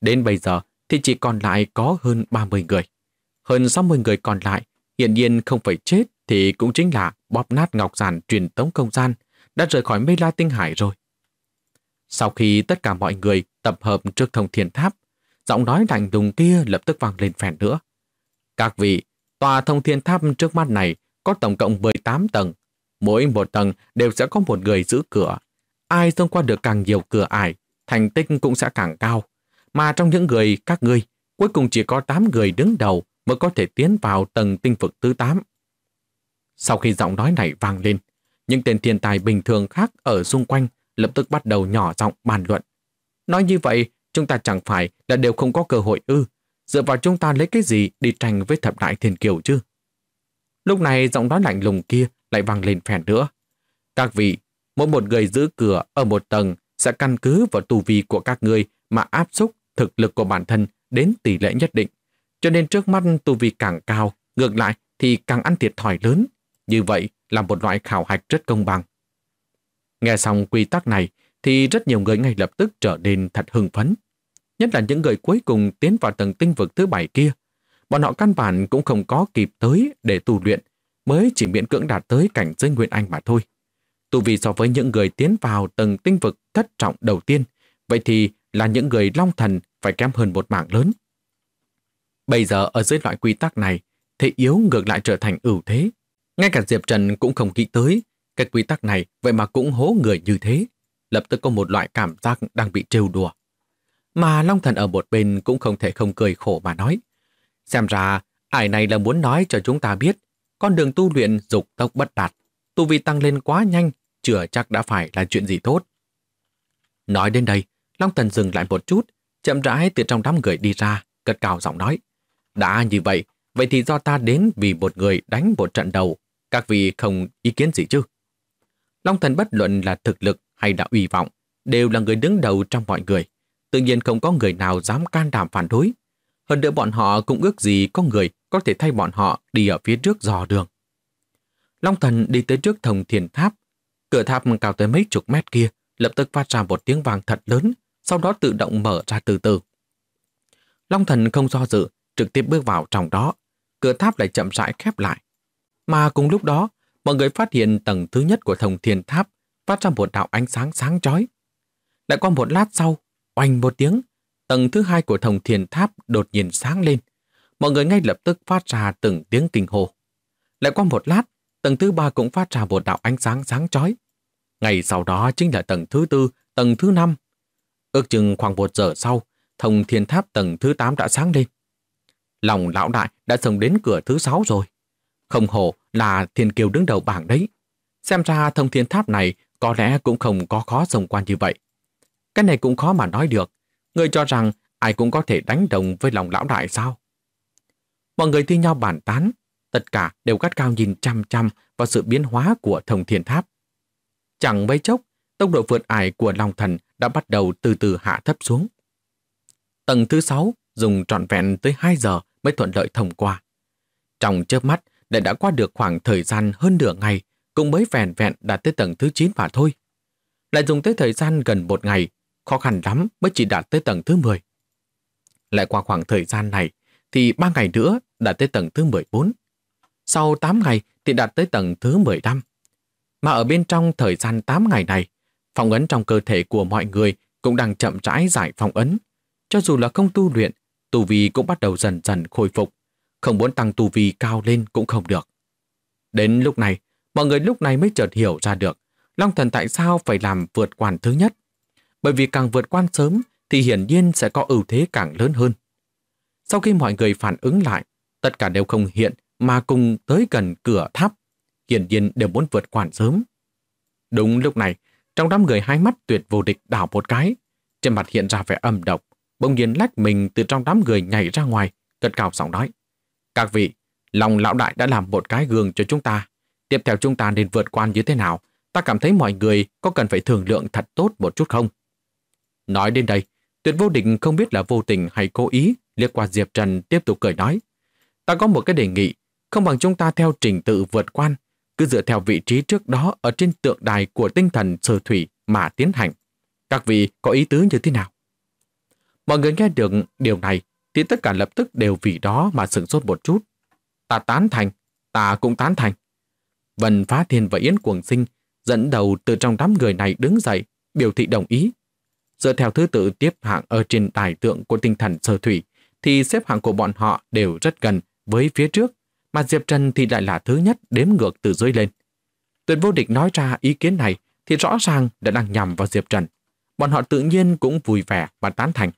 Đến bây giờ, thì chỉ còn lại có hơn 30 người. Hơn 60 người còn lại, hiện nhiên không phải chết thì cũng chính là bóp nát ngọc giản truyền tống không gian, đã rời khỏi mê la tinh hải rồi. Sau khi tất cả mọi người tập hợp trước thông thiền tháp, giọng nói lạnh lùng kia lập tức vang lên phèn nữa. Các vị, tòa thông thiên tháp trước mắt này có tổng cộng 18 tầng. Mỗi một tầng đều sẽ có một người giữ cửa. Ai thông qua được càng nhiều cửa ải, thành tích cũng sẽ càng cao, mà trong những người các ngươi, cuối cùng chỉ có 8 người đứng đầu mới có thể tiến vào tầng tinh vực thứ 8. Sau khi giọng nói này vang lên, những tên thiên tài bình thường khác ở xung quanh lập tức bắt đầu nhỏ giọng bàn luận. Nói như vậy, chúng ta chẳng phải là đều không có cơ hội ư, dựa vào chúng ta lấy cái gì đi tranh với thập đại thiên kiều chứ? Lúc này giọng nói lạnh lùng kia lại vang lên phèn nữa. Các vị, mỗi một người giữ cửa ở một tầng sẽ căn cứ vào tù vi của các ngươi mà áp xúc thực lực của bản thân đến tỷ lệ nhất định. Cho nên trước mắt tu vi càng cao, ngược lại thì càng ăn thiệt thòi lớn. Như vậy là một loại khảo hạch rất công bằng. Nghe xong quy tắc này thì rất nhiều người ngay lập tức trở nên thật hưng phấn. Nhất là những người cuối cùng tiến vào tầng tinh vực thứ bảy kia. Bọn họ căn bản cũng không có kịp tới để tu luyện, mới chỉ miễn cưỡng đạt tới cảnh giới Nguyên Anh mà thôi. Tu vi so với những người tiến vào tầng tinh vực thất trọng đầu tiên, vậy thì là những người long thần phải kém hơn một mạng lớn. Bây giờ ở dưới loại quy tắc này, thế yếu ngược lại trở thành ưu thế. Ngay cả Diệp Trần cũng không nghĩ tới, cái quy tắc này vậy mà cũng hố người như thế. Lập tức có một loại cảm giác đang bị trêu đùa. Mà Long Thần ở một bên cũng không thể không cười khổ mà nói. Xem ra, ải này là muốn nói cho chúng ta biết, con đường tu luyện dục tốc bất đạt, tu vi tăng lên quá nhanh, chưa chắc đã phải là chuyện gì tốt. Nói đến đây, Long Tần dừng lại một chút, chậm rãi từ trong đám người đi ra, cất cao giọng nói. Đã như vậy, vậy thì do ta đến vì một người đánh một trận đầu, các vị không ý kiến gì chứ? Long Tần bất luận là thực lực hay đã uy vọng, đều là người đứng đầu trong mọi người. Tự nhiên không có người nào dám can đảm phản đối. Hơn nữa bọn họ cũng ước gì có người có thể thay bọn họ đi ở phía trước dò đường. Long Thần đi tới trước thồng thiền tháp. Cửa tháp cao tới mấy chục mét kia, lập tức phát ra một tiếng vang thật lớn, sau đó tự động mở ra từ từ. Long thần không do dự, trực tiếp bước vào trong đó, cửa tháp lại chậm rãi khép lại. Mà cùng lúc đó, mọi người phát hiện tầng thứ nhất của thông thiên tháp phát ra một đạo ánh sáng sáng chói. Lại qua một lát sau, oanh một tiếng, tầng thứ hai của thông thiên tháp đột nhiên sáng lên. Mọi người ngay lập tức phát ra từng tiếng kinh hồ. Lại qua một lát, tầng thứ ba cũng phát ra một đạo ánh sáng sáng chói. Ngày sau đó chính là tầng thứ tư, tầng thứ năm, Ước chừng khoảng một giờ sau, thông thiên tháp tầng thứ 8 đã sáng lên. Lòng lão đại đã sống đến cửa thứ 6 rồi. Không hổ là thiên kiều đứng đầu bảng đấy. Xem ra thông thiên tháp này có lẽ cũng không có khó xông quan như vậy. Cái này cũng khó mà nói được. Người cho rằng ai cũng có thể đánh đồng với lòng lão đại sao? Mọi người thi nhau bàn tán, tất cả đều gắt cao nhìn chăm chăm vào sự biến hóa của thông thiên tháp. Chẳng mấy chốc, tốc độ vượt ải của lòng Thần đã bắt đầu từ từ hạ thấp xuống. Tầng thứ sáu dùng trọn vẹn tới 2 giờ mới thuận lợi thông qua. Trong chớp mắt, đã đã qua được khoảng thời gian hơn nửa ngày, cũng mới vẹn vẹn đạt tới tầng thứ 9 và thôi. Lại dùng tới thời gian gần một ngày, khó khăn lắm mới chỉ đạt tới tầng thứ 10. Lại qua khoảng thời gian này, thì ba ngày nữa đạt tới tầng thứ 14. Sau 8 ngày thì đạt tới tầng thứ 15. Mà ở bên trong thời gian 8 ngày này, Phong ấn trong cơ thể của mọi người cũng đang chậm rãi giải phong ấn. Cho dù là không tu luyện, tu vi cũng bắt đầu dần dần khôi phục. Không muốn tăng tu vi cao lên cũng không được. Đến lúc này, mọi người lúc này mới chợt hiểu ra được Long Thần tại sao phải làm vượt quan thứ nhất. Bởi vì càng vượt quan sớm thì hiển nhiên sẽ có ưu thế càng lớn hơn. Sau khi mọi người phản ứng lại, tất cả đều không hiện mà cùng tới gần cửa tháp. Hiển nhiên đều muốn vượt quan sớm. Đúng lúc này, trong đám người hai mắt tuyệt vô địch đảo một cái, trên mặt hiện ra vẻ âm độc, bỗng nhiên lách mình từ trong đám người nhảy ra ngoài, cất cao giọng nói. Các vị, lòng lão đại đã làm một cái gương cho chúng ta. Tiếp theo chúng ta nên vượt qua như thế nào? Ta cảm thấy mọi người có cần phải thường lượng thật tốt một chút không? Nói đến đây, tuyệt vô địch không biết là vô tình hay cố ý, liếc qua Diệp Trần tiếp tục cười nói. Ta có một cái đề nghị, không bằng chúng ta theo trình tự vượt quan cứ dựa theo vị trí trước đó ở trên tượng đài của tinh thần sơ thủy mà tiến hành. Các vị có ý tứ như thế nào? Mọi người nghe được điều này thì tất cả lập tức đều vì đó mà sửng sốt một chút. Ta tán thành, ta cũng tán thành. Vân Phá Thiên và Yến Cuồng Sinh dẫn đầu từ trong đám người này đứng dậy, biểu thị đồng ý. Dựa theo thứ tự tiếp hạng ở trên đài tượng của tinh thần sơ thủy, thì xếp hạng của bọn họ đều rất gần với phía trước mà Diệp Trần thì lại là thứ nhất đếm ngược từ dưới lên. Tuyệt vô địch nói ra ý kiến này thì rõ ràng đã đang nhằm vào Diệp Trần. Bọn họ tự nhiên cũng vui vẻ và tán thành.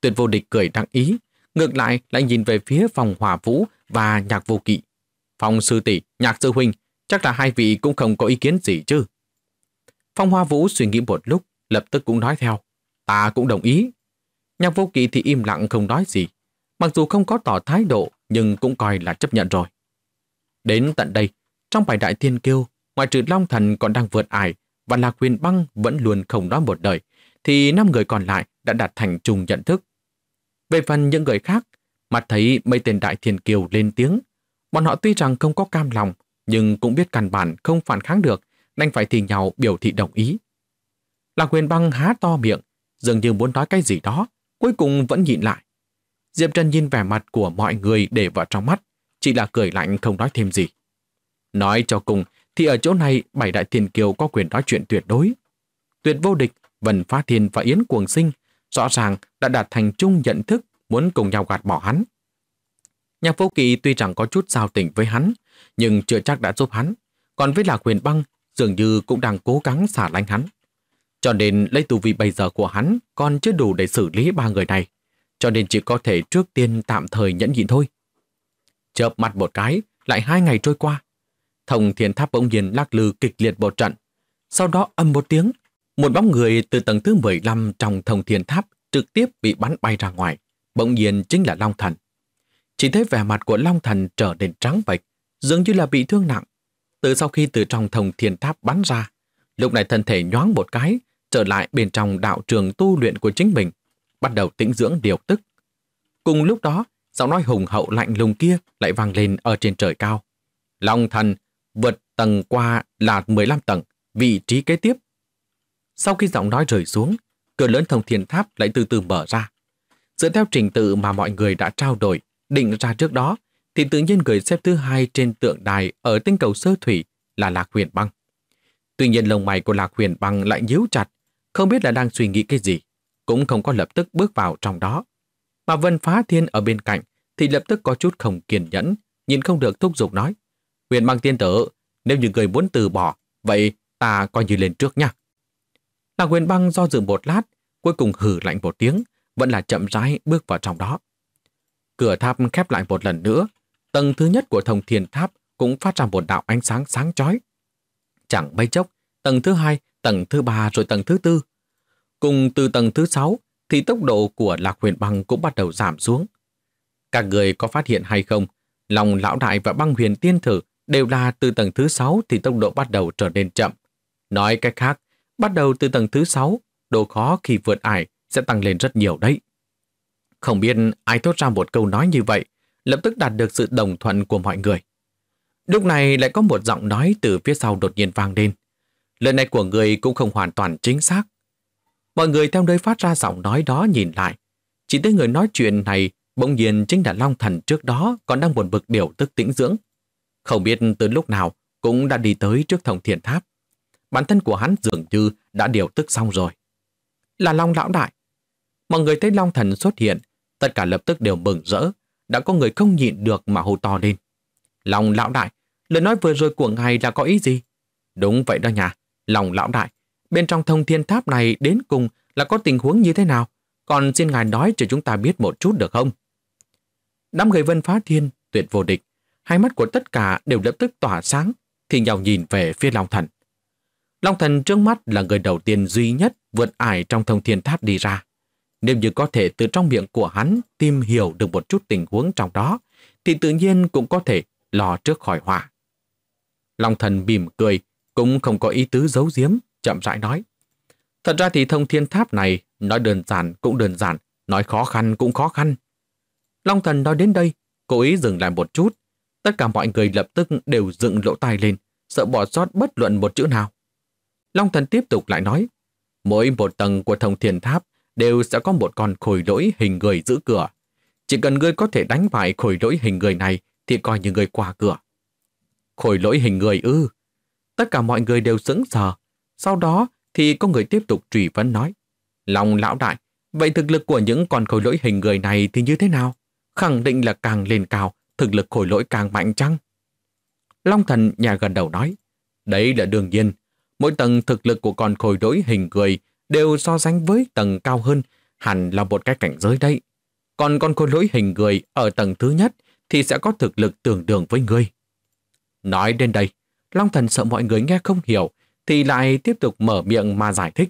Tuyệt vô địch cười đăng ý, ngược lại lại nhìn về phía phòng hòa vũ và nhạc vô kỵ. Phòng sư tỷ, nhạc sư huynh, chắc là hai vị cũng không có ý kiến gì chứ. Phong Hoa Vũ suy nghĩ một lúc, lập tức cũng nói theo. Ta cũng đồng ý. Nhạc vô kỵ thì im lặng không nói gì. Mặc dù không có tỏ thái độ, nhưng cũng coi là chấp nhận rồi. Đến tận đây, trong bài đại thiên kiêu, ngoài trừ Long Thần còn đang vượt ải và Lạc quyền Băng vẫn luôn không nói một đời, thì năm người còn lại đã đạt thành chung nhận thức. Về phần những người khác, mặt thấy mấy tên đại thiên kiều lên tiếng. Bọn họ tuy rằng không có cam lòng, nhưng cũng biết căn bản không phản kháng được, nên phải thì nhau biểu thị đồng ý. Lạc quyền Băng há to miệng, dường như muốn nói cái gì đó, cuối cùng vẫn nhịn lại. Diệp Trần nhìn vẻ mặt của mọi người để vào trong mắt, chỉ là cười lạnh không nói thêm gì. Nói cho cùng, thì ở chỗ này bảy đại thiên kiều có quyền nói chuyện tuyệt đối. Tuyệt vô địch, Vân Phá Thiên và Yến Cuồng Sinh rõ ràng đã đạt thành chung nhận thức muốn cùng nhau gạt bỏ hắn. Nhạc vô kỳ tuy chẳng có chút giao tình với hắn, nhưng chưa chắc đã giúp hắn. Còn với Lạc Huyền Băng, dường như cũng đang cố gắng xả lánh hắn. Cho nên lấy tu vi bây giờ của hắn còn chưa đủ để xử lý ba người này cho nên chỉ có thể trước tiên tạm thời nhẫn nhịn thôi. Chợp mặt một cái, lại hai ngày trôi qua. Thông thiên tháp bỗng nhiên lắc lư kịch liệt một trận. Sau đó âm một tiếng, một bóng người từ tầng thứ 15 trong thông thiên tháp trực tiếp bị bắn bay ra ngoài. Bỗng nhiên chính là Long Thần. Chỉ thấy vẻ mặt của Long Thần trở nên trắng bệch, dường như là bị thương nặng. Từ sau khi từ trong thông thiên tháp bắn ra, lúc này thân thể nhoáng một cái, trở lại bên trong đạo trường tu luyện của chính mình, bắt đầu tĩnh dưỡng điều tức. Cùng lúc đó, giọng nói hùng hậu lạnh lùng kia lại vang lên ở trên trời cao. Long thần vượt tầng qua là 15 tầng, vị trí kế tiếp. Sau khi giọng nói rời xuống, cửa lớn thông thiên tháp lại từ từ mở ra. Dựa theo trình tự mà mọi người đã trao đổi, định ra trước đó, thì tự nhiên người xếp thứ hai trên tượng đài ở tinh cầu sơ thủy là Lạc Huyền Băng. Tuy nhiên lồng mày của Lạc Huyền Băng lại nhíu chặt, không biết là đang suy nghĩ cái gì cũng không có lập tức bước vào trong đó. Mà Vân Phá Thiên ở bên cạnh thì lập tức có chút không kiên nhẫn, nhìn không được thúc giục nói. Huyền băng tiên tử, nếu như người muốn từ bỏ, vậy ta coi như lên trước nha. Là huyền băng do dự một lát, cuối cùng hử lạnh một tiếng, vẫn là chậm rãi bước vào trong đó. Cửa tháp khép lại một lần nữa, tầng thứ nhất của thông thiền tháp cũng phát ra một đạo ánh sáng sáng chói. Chẳng mấy chốc, tầng thứ hai, tầng thứ ba rồi tầng thứ tư Cùng từ tầng thứ sáu thì tốc độ của Lạc Huyền Băng cũng bắt đầu giảm xuống. Các người có phát hiện hay không, lòng lão đại và băng huyền tiên thử đều là từ tầng thứ sáu thì tốc độ bắt đầu trở nên chậm. Nói cách khác, bắt đầu từ tầng thứ sáu, độ khó khi vượt ải sẽ tăng lên rất nhiều đấy. Không biết ai thốt ra một câu nói như vậy, lập tức đạt được sự đồng thuận của mọi người. Lúc này lại có một giọng nói từ phía sau đột nhiên vang lên. Lời này của người cũng không hoàn toàn chính xác, Mọi người theo nơi phát ra giọng nói đó nhìn lại. Chỉ tới người nói chuyện này bỗng nhiên chính là Long Thần trước đó còn đang buồn bực điều tức tĩnh dưỡng. Không biết từ lúc nào cũng đã đi tới trước thông thiền tháp. Bản thân của hắn dường như đã điều tức xong rồi. Là Long Lão Đại. Mọi người thấy Long Thần xuất hiện, tất cả lập tức đều mừng rỡ. Đã có người không nhịn được mà hô to lên. Long Lão Đại, lời nói vừa rồi của ngài là có ý gì? Đúng vậy đó nhà, Long Lão Đại, bên trong thông thiên tháp này đến cùng là có tình huống như thế nào? Còn xin ngài nói cho chúng ta biết một chút được không? Đám người vân phá thiên, tuyệt vô địch, hai mắt của tất cả đều lập tức tỏa sáng, thì nhau nhìn về phía Long Thần. Long Thần trước mắt là người đầu tiên duy nhất vượt ải trong thông thiên tháp đi ra. Nếu như có thể từ trong miệng của hắn tìm hiểu được một chút tình huống trong đó, thì tự nhiên cũng có thể lò trước khỏi hỏa. Long Thần bìm cười, cũng không có ý tứ giấu giếm, chậm rãi nói. Thật ra thì thông thiên tháp này nói đơn giản cũng đơn giản, nói khó khăn cũng khó khăn. Long thần nói đến đây, cố ý dừng lại một chút. Tất cả mọi người lập tức đều dựng lỗ tai lên, sợ bỏ sót bất luận một chữ nào. Long thần tiếp tục lại nói, mỗi một tầng của thông thiên tháp đều sẽ có một con khối lỗi hình người giữ cửa. Chỉ cần ngươi có thể đánh bại khối lỗi hình người này thì coi như ngươi qua cửa. Khối lỗi hình người ư. Tất cả mọi người đều sững sờ, sau đó thì có người tiếp tục truy vấn nói. Lòng lão đại, vậy thực lực của những con khối lỗi hình người này thì như thế nào? Khẳng định là càng lên cao, thực lực khối lỗi càng mạnh chăng? Long thần nhà gần đầu nói. Đấy là đương nhiên. Mỗi tầng thực lực của con khối lỗi hình người đều so sánh với tầng cao hơn hẳn là một cái cảnh giới đây. Còn con khối lỗi hình người ở tầng thứ nhất thì sẽ có thực lực tương đương với người Nói đến đây, Long Thần sợ mọi người nghe không hiểu thì lại tiếp tục mở miệng mà giải thích.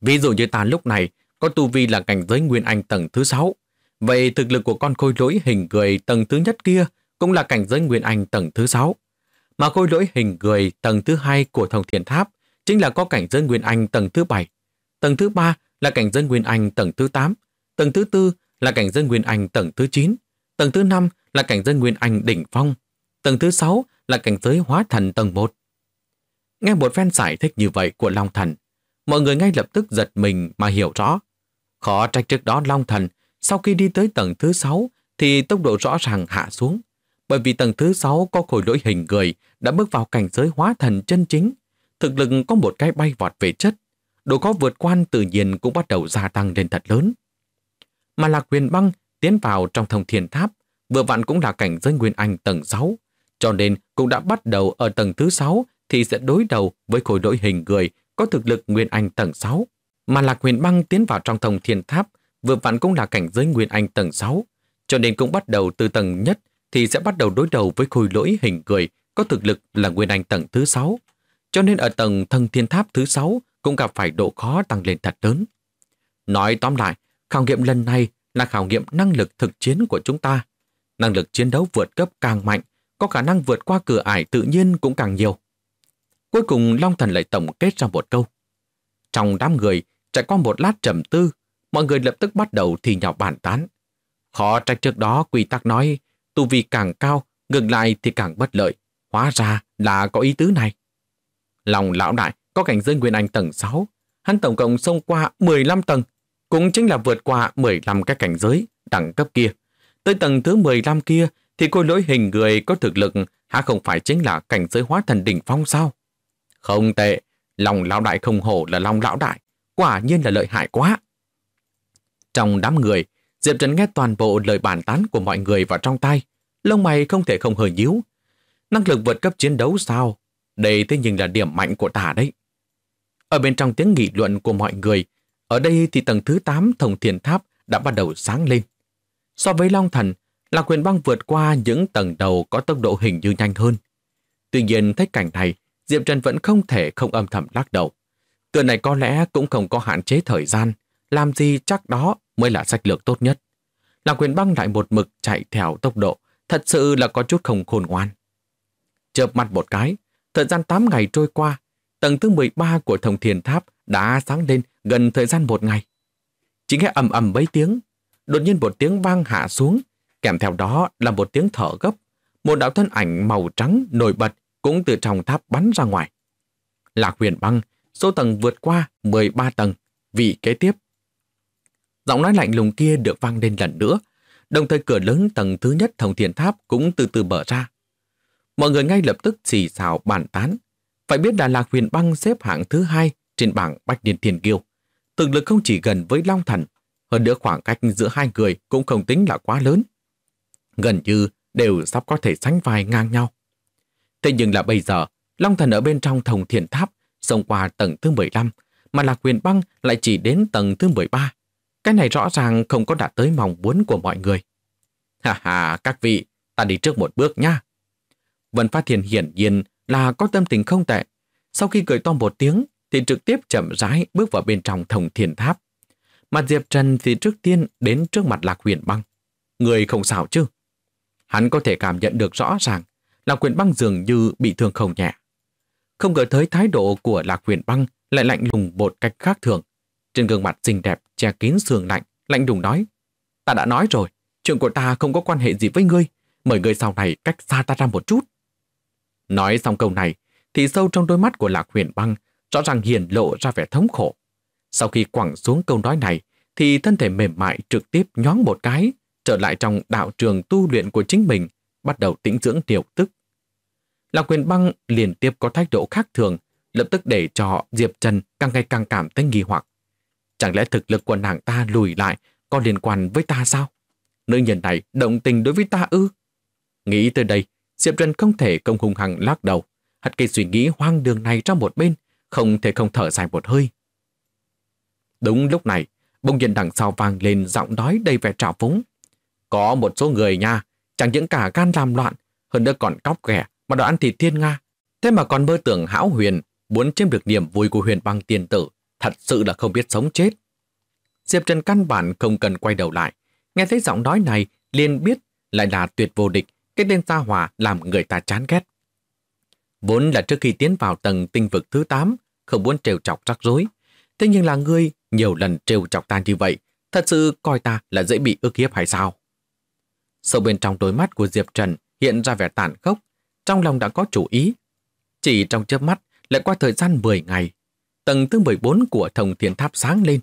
Ví dụ như ta lúc này có tu vi là cảnh giới nguyên anh tầng thứ sáu, vậy thực lực của con khôi lỗi hình người tầng thứ nhất kia cũng là cảnh giới nguyên anh tầng thứ sáu. Mà khôi lỗi hình người tầng thứ hai của Thông Thiền Tháp chính là có cảnh giới nguyên anh tầng thứ bảy, tầng thứ ba là cảnh giới nguyên anh tầng thứ tám, tầng thứ tư là cảnh giới nguyên anh tầng thứ chín, tầng thứ năm là cảnh giới nguyên anh đỉnh phong, tầng thứ sáu là cảnh giới hóa thần tầng một. Nghe một phen giải thích như vậy của Long Thần, mọi người ngay lập tức giật mình mà hiểu rõ. Khó trách trước đó Long Thần, sau khi đi tới tầng thứ 6 thì tốc độ rõ ràng hạ xuống, bởi vì tầng thứ 6 có khối lỗi hình người đã bước vào cảnh giới hóa thần chân chính, thực lực có một cái bay vọt về chất, độ có vượt quan tự nhiên cũng bắt đầu gia tăng lên thật lớn. Mà Lạc Huyền Băng tiến vào trong thông thiền tháp, vừa vặn cũng là cảnh giới Nguyên Anh tầng 6, cho nên cũng đã bắt đầu ở tầng thứ 6 thì sẽ đối đầu với khối đội hình người có thực lực Nguyên Anh tầng 6. Mà Lạc Huyền Băng tiến vào trong thông thiên tháp vừa vặn cũng là cảnh giới Nguyên Anh tầng 6, cho nên cũng bắt đầu từ tầng nhất thì sẽ bắt đầu đối đầu với khối lỗi hình người có thực lực là Nguyên Anh tầng thứ 6. Cho nên ở tầng thân thiên tháp thứ 6 cũng gặp phải độ khó tăng lên thật lớn. Nói tóm lại, khảo nghiệm lần này là khảo nghiệm năng lực thực chiến của chúng ta. Năng lực chiến đấu vượt cấp càng mạnh, có khả năng vượt qua cửa ải tự nhiên cũng càng nhiều. Cuối cùng Long Thần lại tổng kết ra một câu. Trong đám người, trải qua một lát trầm tư, mọi người lập tức bắt đầu thì nhỏ bàn tán. Khó trách trước đó quy tắc nói, tu vi càng cao, ngược lại thì càng bất lợi. Hóa ra là có ý tứ này. Lòng lão đại có cảnh giới nguyên anh tầng 6, hắn tổng cộng xông qua 15 tầng, cũng chính là vượt qua 15 cái cảnh giới đẳng cấp kia. Tới tầng thứ 15 kia thì cô lỗi hình người có thực lực há không phải chính là cảnh giới hóa thần đỉnh phong sao? Không tệ, lòng lão đại không hổ là lòng lão đại, quả nhiên là lợi hại quá. Trong đám người, Diệp Trần nghe toàn bộ lời bàn tán của mọi người vào trong tay, lông mày không thể không hơi nhíu. Năng lực vượt cấp chiến đấu sao? Đây thế nhưng là điểm mạnh của ta đấy. Ở bên trong tiếng nghị luận của mọi người, ở đây thì tầng thứ 8 Thông Thiền Tháp đã bắt đầu sáng lên. So với Long Thần, Lạc Quyền Băng vượt qua những tầng đầu có tốc độ hình như nhanh hơn. Tuy nhiên, thấy cảnh này, Diệp Trần vẫn không thể không âm thầm lắc đầu. Tựa này có lẽ cũng không có hạn chế thời gian, làm gì chắc đó mới là sách lược tốt nhất. Lạc Quyền Băng lại một mực chạy theo tốc độ, thật sự là có chút không khôn ngoan. Chợp mặt một cái, thời gian 8 ngày trôi qua, tầng thứ 13 của Thông Thiền Tháp đã sáng lên gần thời gian một ngày. Chỉ nghe ầm ầm mấy tiếng, đột nhiên một tiếng vang hạ xuống, kèm theo đó là một tiếng thở gấp, một đạo thân ảnh màu trắng nổi bật cũng từ trong tháp bắn ra ngoài. Lạc huyền băng, số tầng vượt qua 13 tầng, vị kế tiếp. Giọng nói lạnh lùng kia được vang lên lần nữa, đồng thời cửa lớn tầng thứ nhất thông thiên tháp cũng từ từ mở ra. Mọi người ngay lập tức xì xào bàn tán. Phải biết là Lạc Huyền Băng xếp hạng thứ hai trên bảng Bách Điên thiền Kiêu. Thực lực không chỉ gần với Long Thần, hơn nữa khoảng cách giữa hai người cũng không tính là quá lớn. Gần như đều sắp có thể sánh vai ngang nhau. Thế nhưng là bây giờ, Long Thần ở bên trong Thông Thiên Tháp, xông qua tầng thứ 15, mà Lạc Huyền Băng lại chỉ đến tầng thứ 13. Cái này rõ ràng không có đạt tới mong muốn của mọi người. Hà hà, các vị, ta đi trước một bước nha. Vân Phát Thiền hiển nhiên là có tâm tình không tệ. Sau khi cười to một tiếng, thì trực tiếp chậm rãi bước vào bên trong Thông thiền Tháp. Mặt Diệp Trần thì trước tiên đến trước mặt Lạc Huyền Băng. Người không sao chứ? Hắn có thể cảm nhận được rõ ràng Lạc Quyền Băng dường như bị thương không nhẹ. Không ngờ tới thái độ của Lạc Quyền Băng lại lạnh lùng một cách khác thường. Trên gương mặt xinh đẹp che kín sườn lạnh, lạnh lùng nói. Ta đã nói rồi, chuyện của ta không có quan hệ gì với ngươi, mời ngươi sau này cách xa ta ra một chút. Nói xong câu này, thì sâu trong đôi mắt của Lạc Huyền Băng rõ ràng hiển lộ ra vẻ thống khổ. Sau khi quẳng xuống câu nói này, thì thân thể mềm mại trực tiếp nhón một cái, trở lại trong đạo trường tu luyện của chính mình, bắt đầu tĩnh dưỡng điều tức. Lạc Quyền Băng liên tiếp có thái độ khác thường, lập tức để cho Diệp Trần càng ngày càng cảm thấy nghi hoặc. Chẳng lẽ thực lực của nàng ta lùi lại có liên quan với ta sao? Nữ nhân này động tình đối với ta ư? Nghĩ tới đây, Diệp Trần không thể công hùng hằng lắc đầu, hất cây suy nghĩ hoang đường này ra một bên, không thể không thở dài một hơi. Đúng lúc này, bông nhiên đằng sau vang lên giọng nói đầy vẻ trào phúng. Có một số người nha, chẳng những cả gan làm loạn, hơn nữa còn cóc ghẻ mà đòi ăn thịt thiên Nga. Thế mà còn mơ tưởng hão huyền, muốn chiếm được niềm vui của huyền băng tiền tử, thật sự là không biết sống chết. Diệp Trần căn bản không cần quay đầu lại. Nghe thấy giọng nói này, liền biết lại là tuyệt vô địch, cái tên gia hòa làm người ta chán ghét. Vốn là trước khi tiến vào tầng tinh vực thứ 8, không muốn trêu chọc rắc rối. Thế nhưng là ngươi nhiều lần trêu chọc ta như vậy, thật sự coi ta là dễ bị ức hiếp hay sao? Sâu bên trong đôi mắt của Diệp Trần hiện ra vẻ tàn khốc, trong lòng đã có chủ ý. Chỉ trong chớp mắt, lại qua thời gian 10 ngày, tầng thứ 14 của Thông thiền Tháp sáng lên.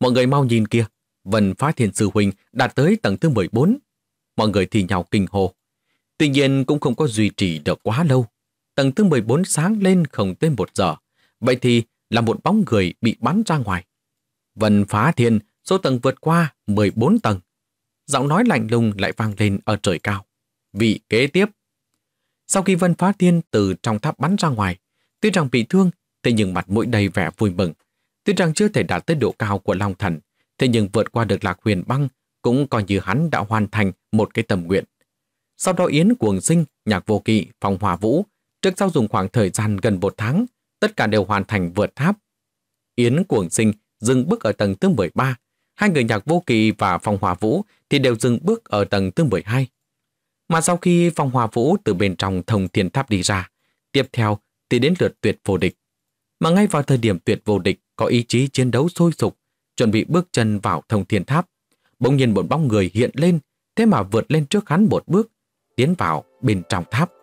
Mọi người mau nhìn kia, Vân Phá thiền Sư Huynh đạt tới tầng thứ 14. Mọi người thì nhào kinh hồ. Tuy nhiên cũng không có duy trì được quá lâu. Tầng thứ 14 sáng lên không tới một giờ. Vậy thì là một bóng người bị bắn ra ngoài. Vân Phá thiền số tầng vượt qua 14 tầng giọng nói lạnh lùng lại vang lên ở trời cao. Vị kế tiếp. Sau khi Vân Phá Thiên từ trong tháp bắn ra ngoài, tuy rằng bị thương, thế nhưng mặt mũi đầy vẻ vui mừng. Tuy rằng chưa thể đạt tới độ cao của Long Thần, thế nhưng vượt qua được lạc huyền băng cũng coi như hắn đã hoàn thành một cái tầm nguyện. Sau đó Yến Cuồng Sinh, Nhạc Vô Kỵ, Phòng Hòa Vũ, trước sau dùng khoảng thời gian gần một tháng, tất cả đều hoàn thành vượt tháp. Yến Cuồng Sinh dừng bước ở tầng thứ 13, hai người nhạc vô kỳ và phòng hòa vũ thì đều dừng bước ở tầng thứ 12. Mà sau khi phòng hòa vũ từ bên trong thông thiên tháp đi ra, tiếp theo thì đến lượt tuyệt vô địch. Mà ngay vào thời điểm tuyệt vô địch có ý chí chiến đấu sôi sục, chuẩn bị bước chân vào thông thiên tháp, bỗng nhiên một bóng người hiện lên, thế mà vượt lên trước hắn một bước, tiến vào bên trong tháp.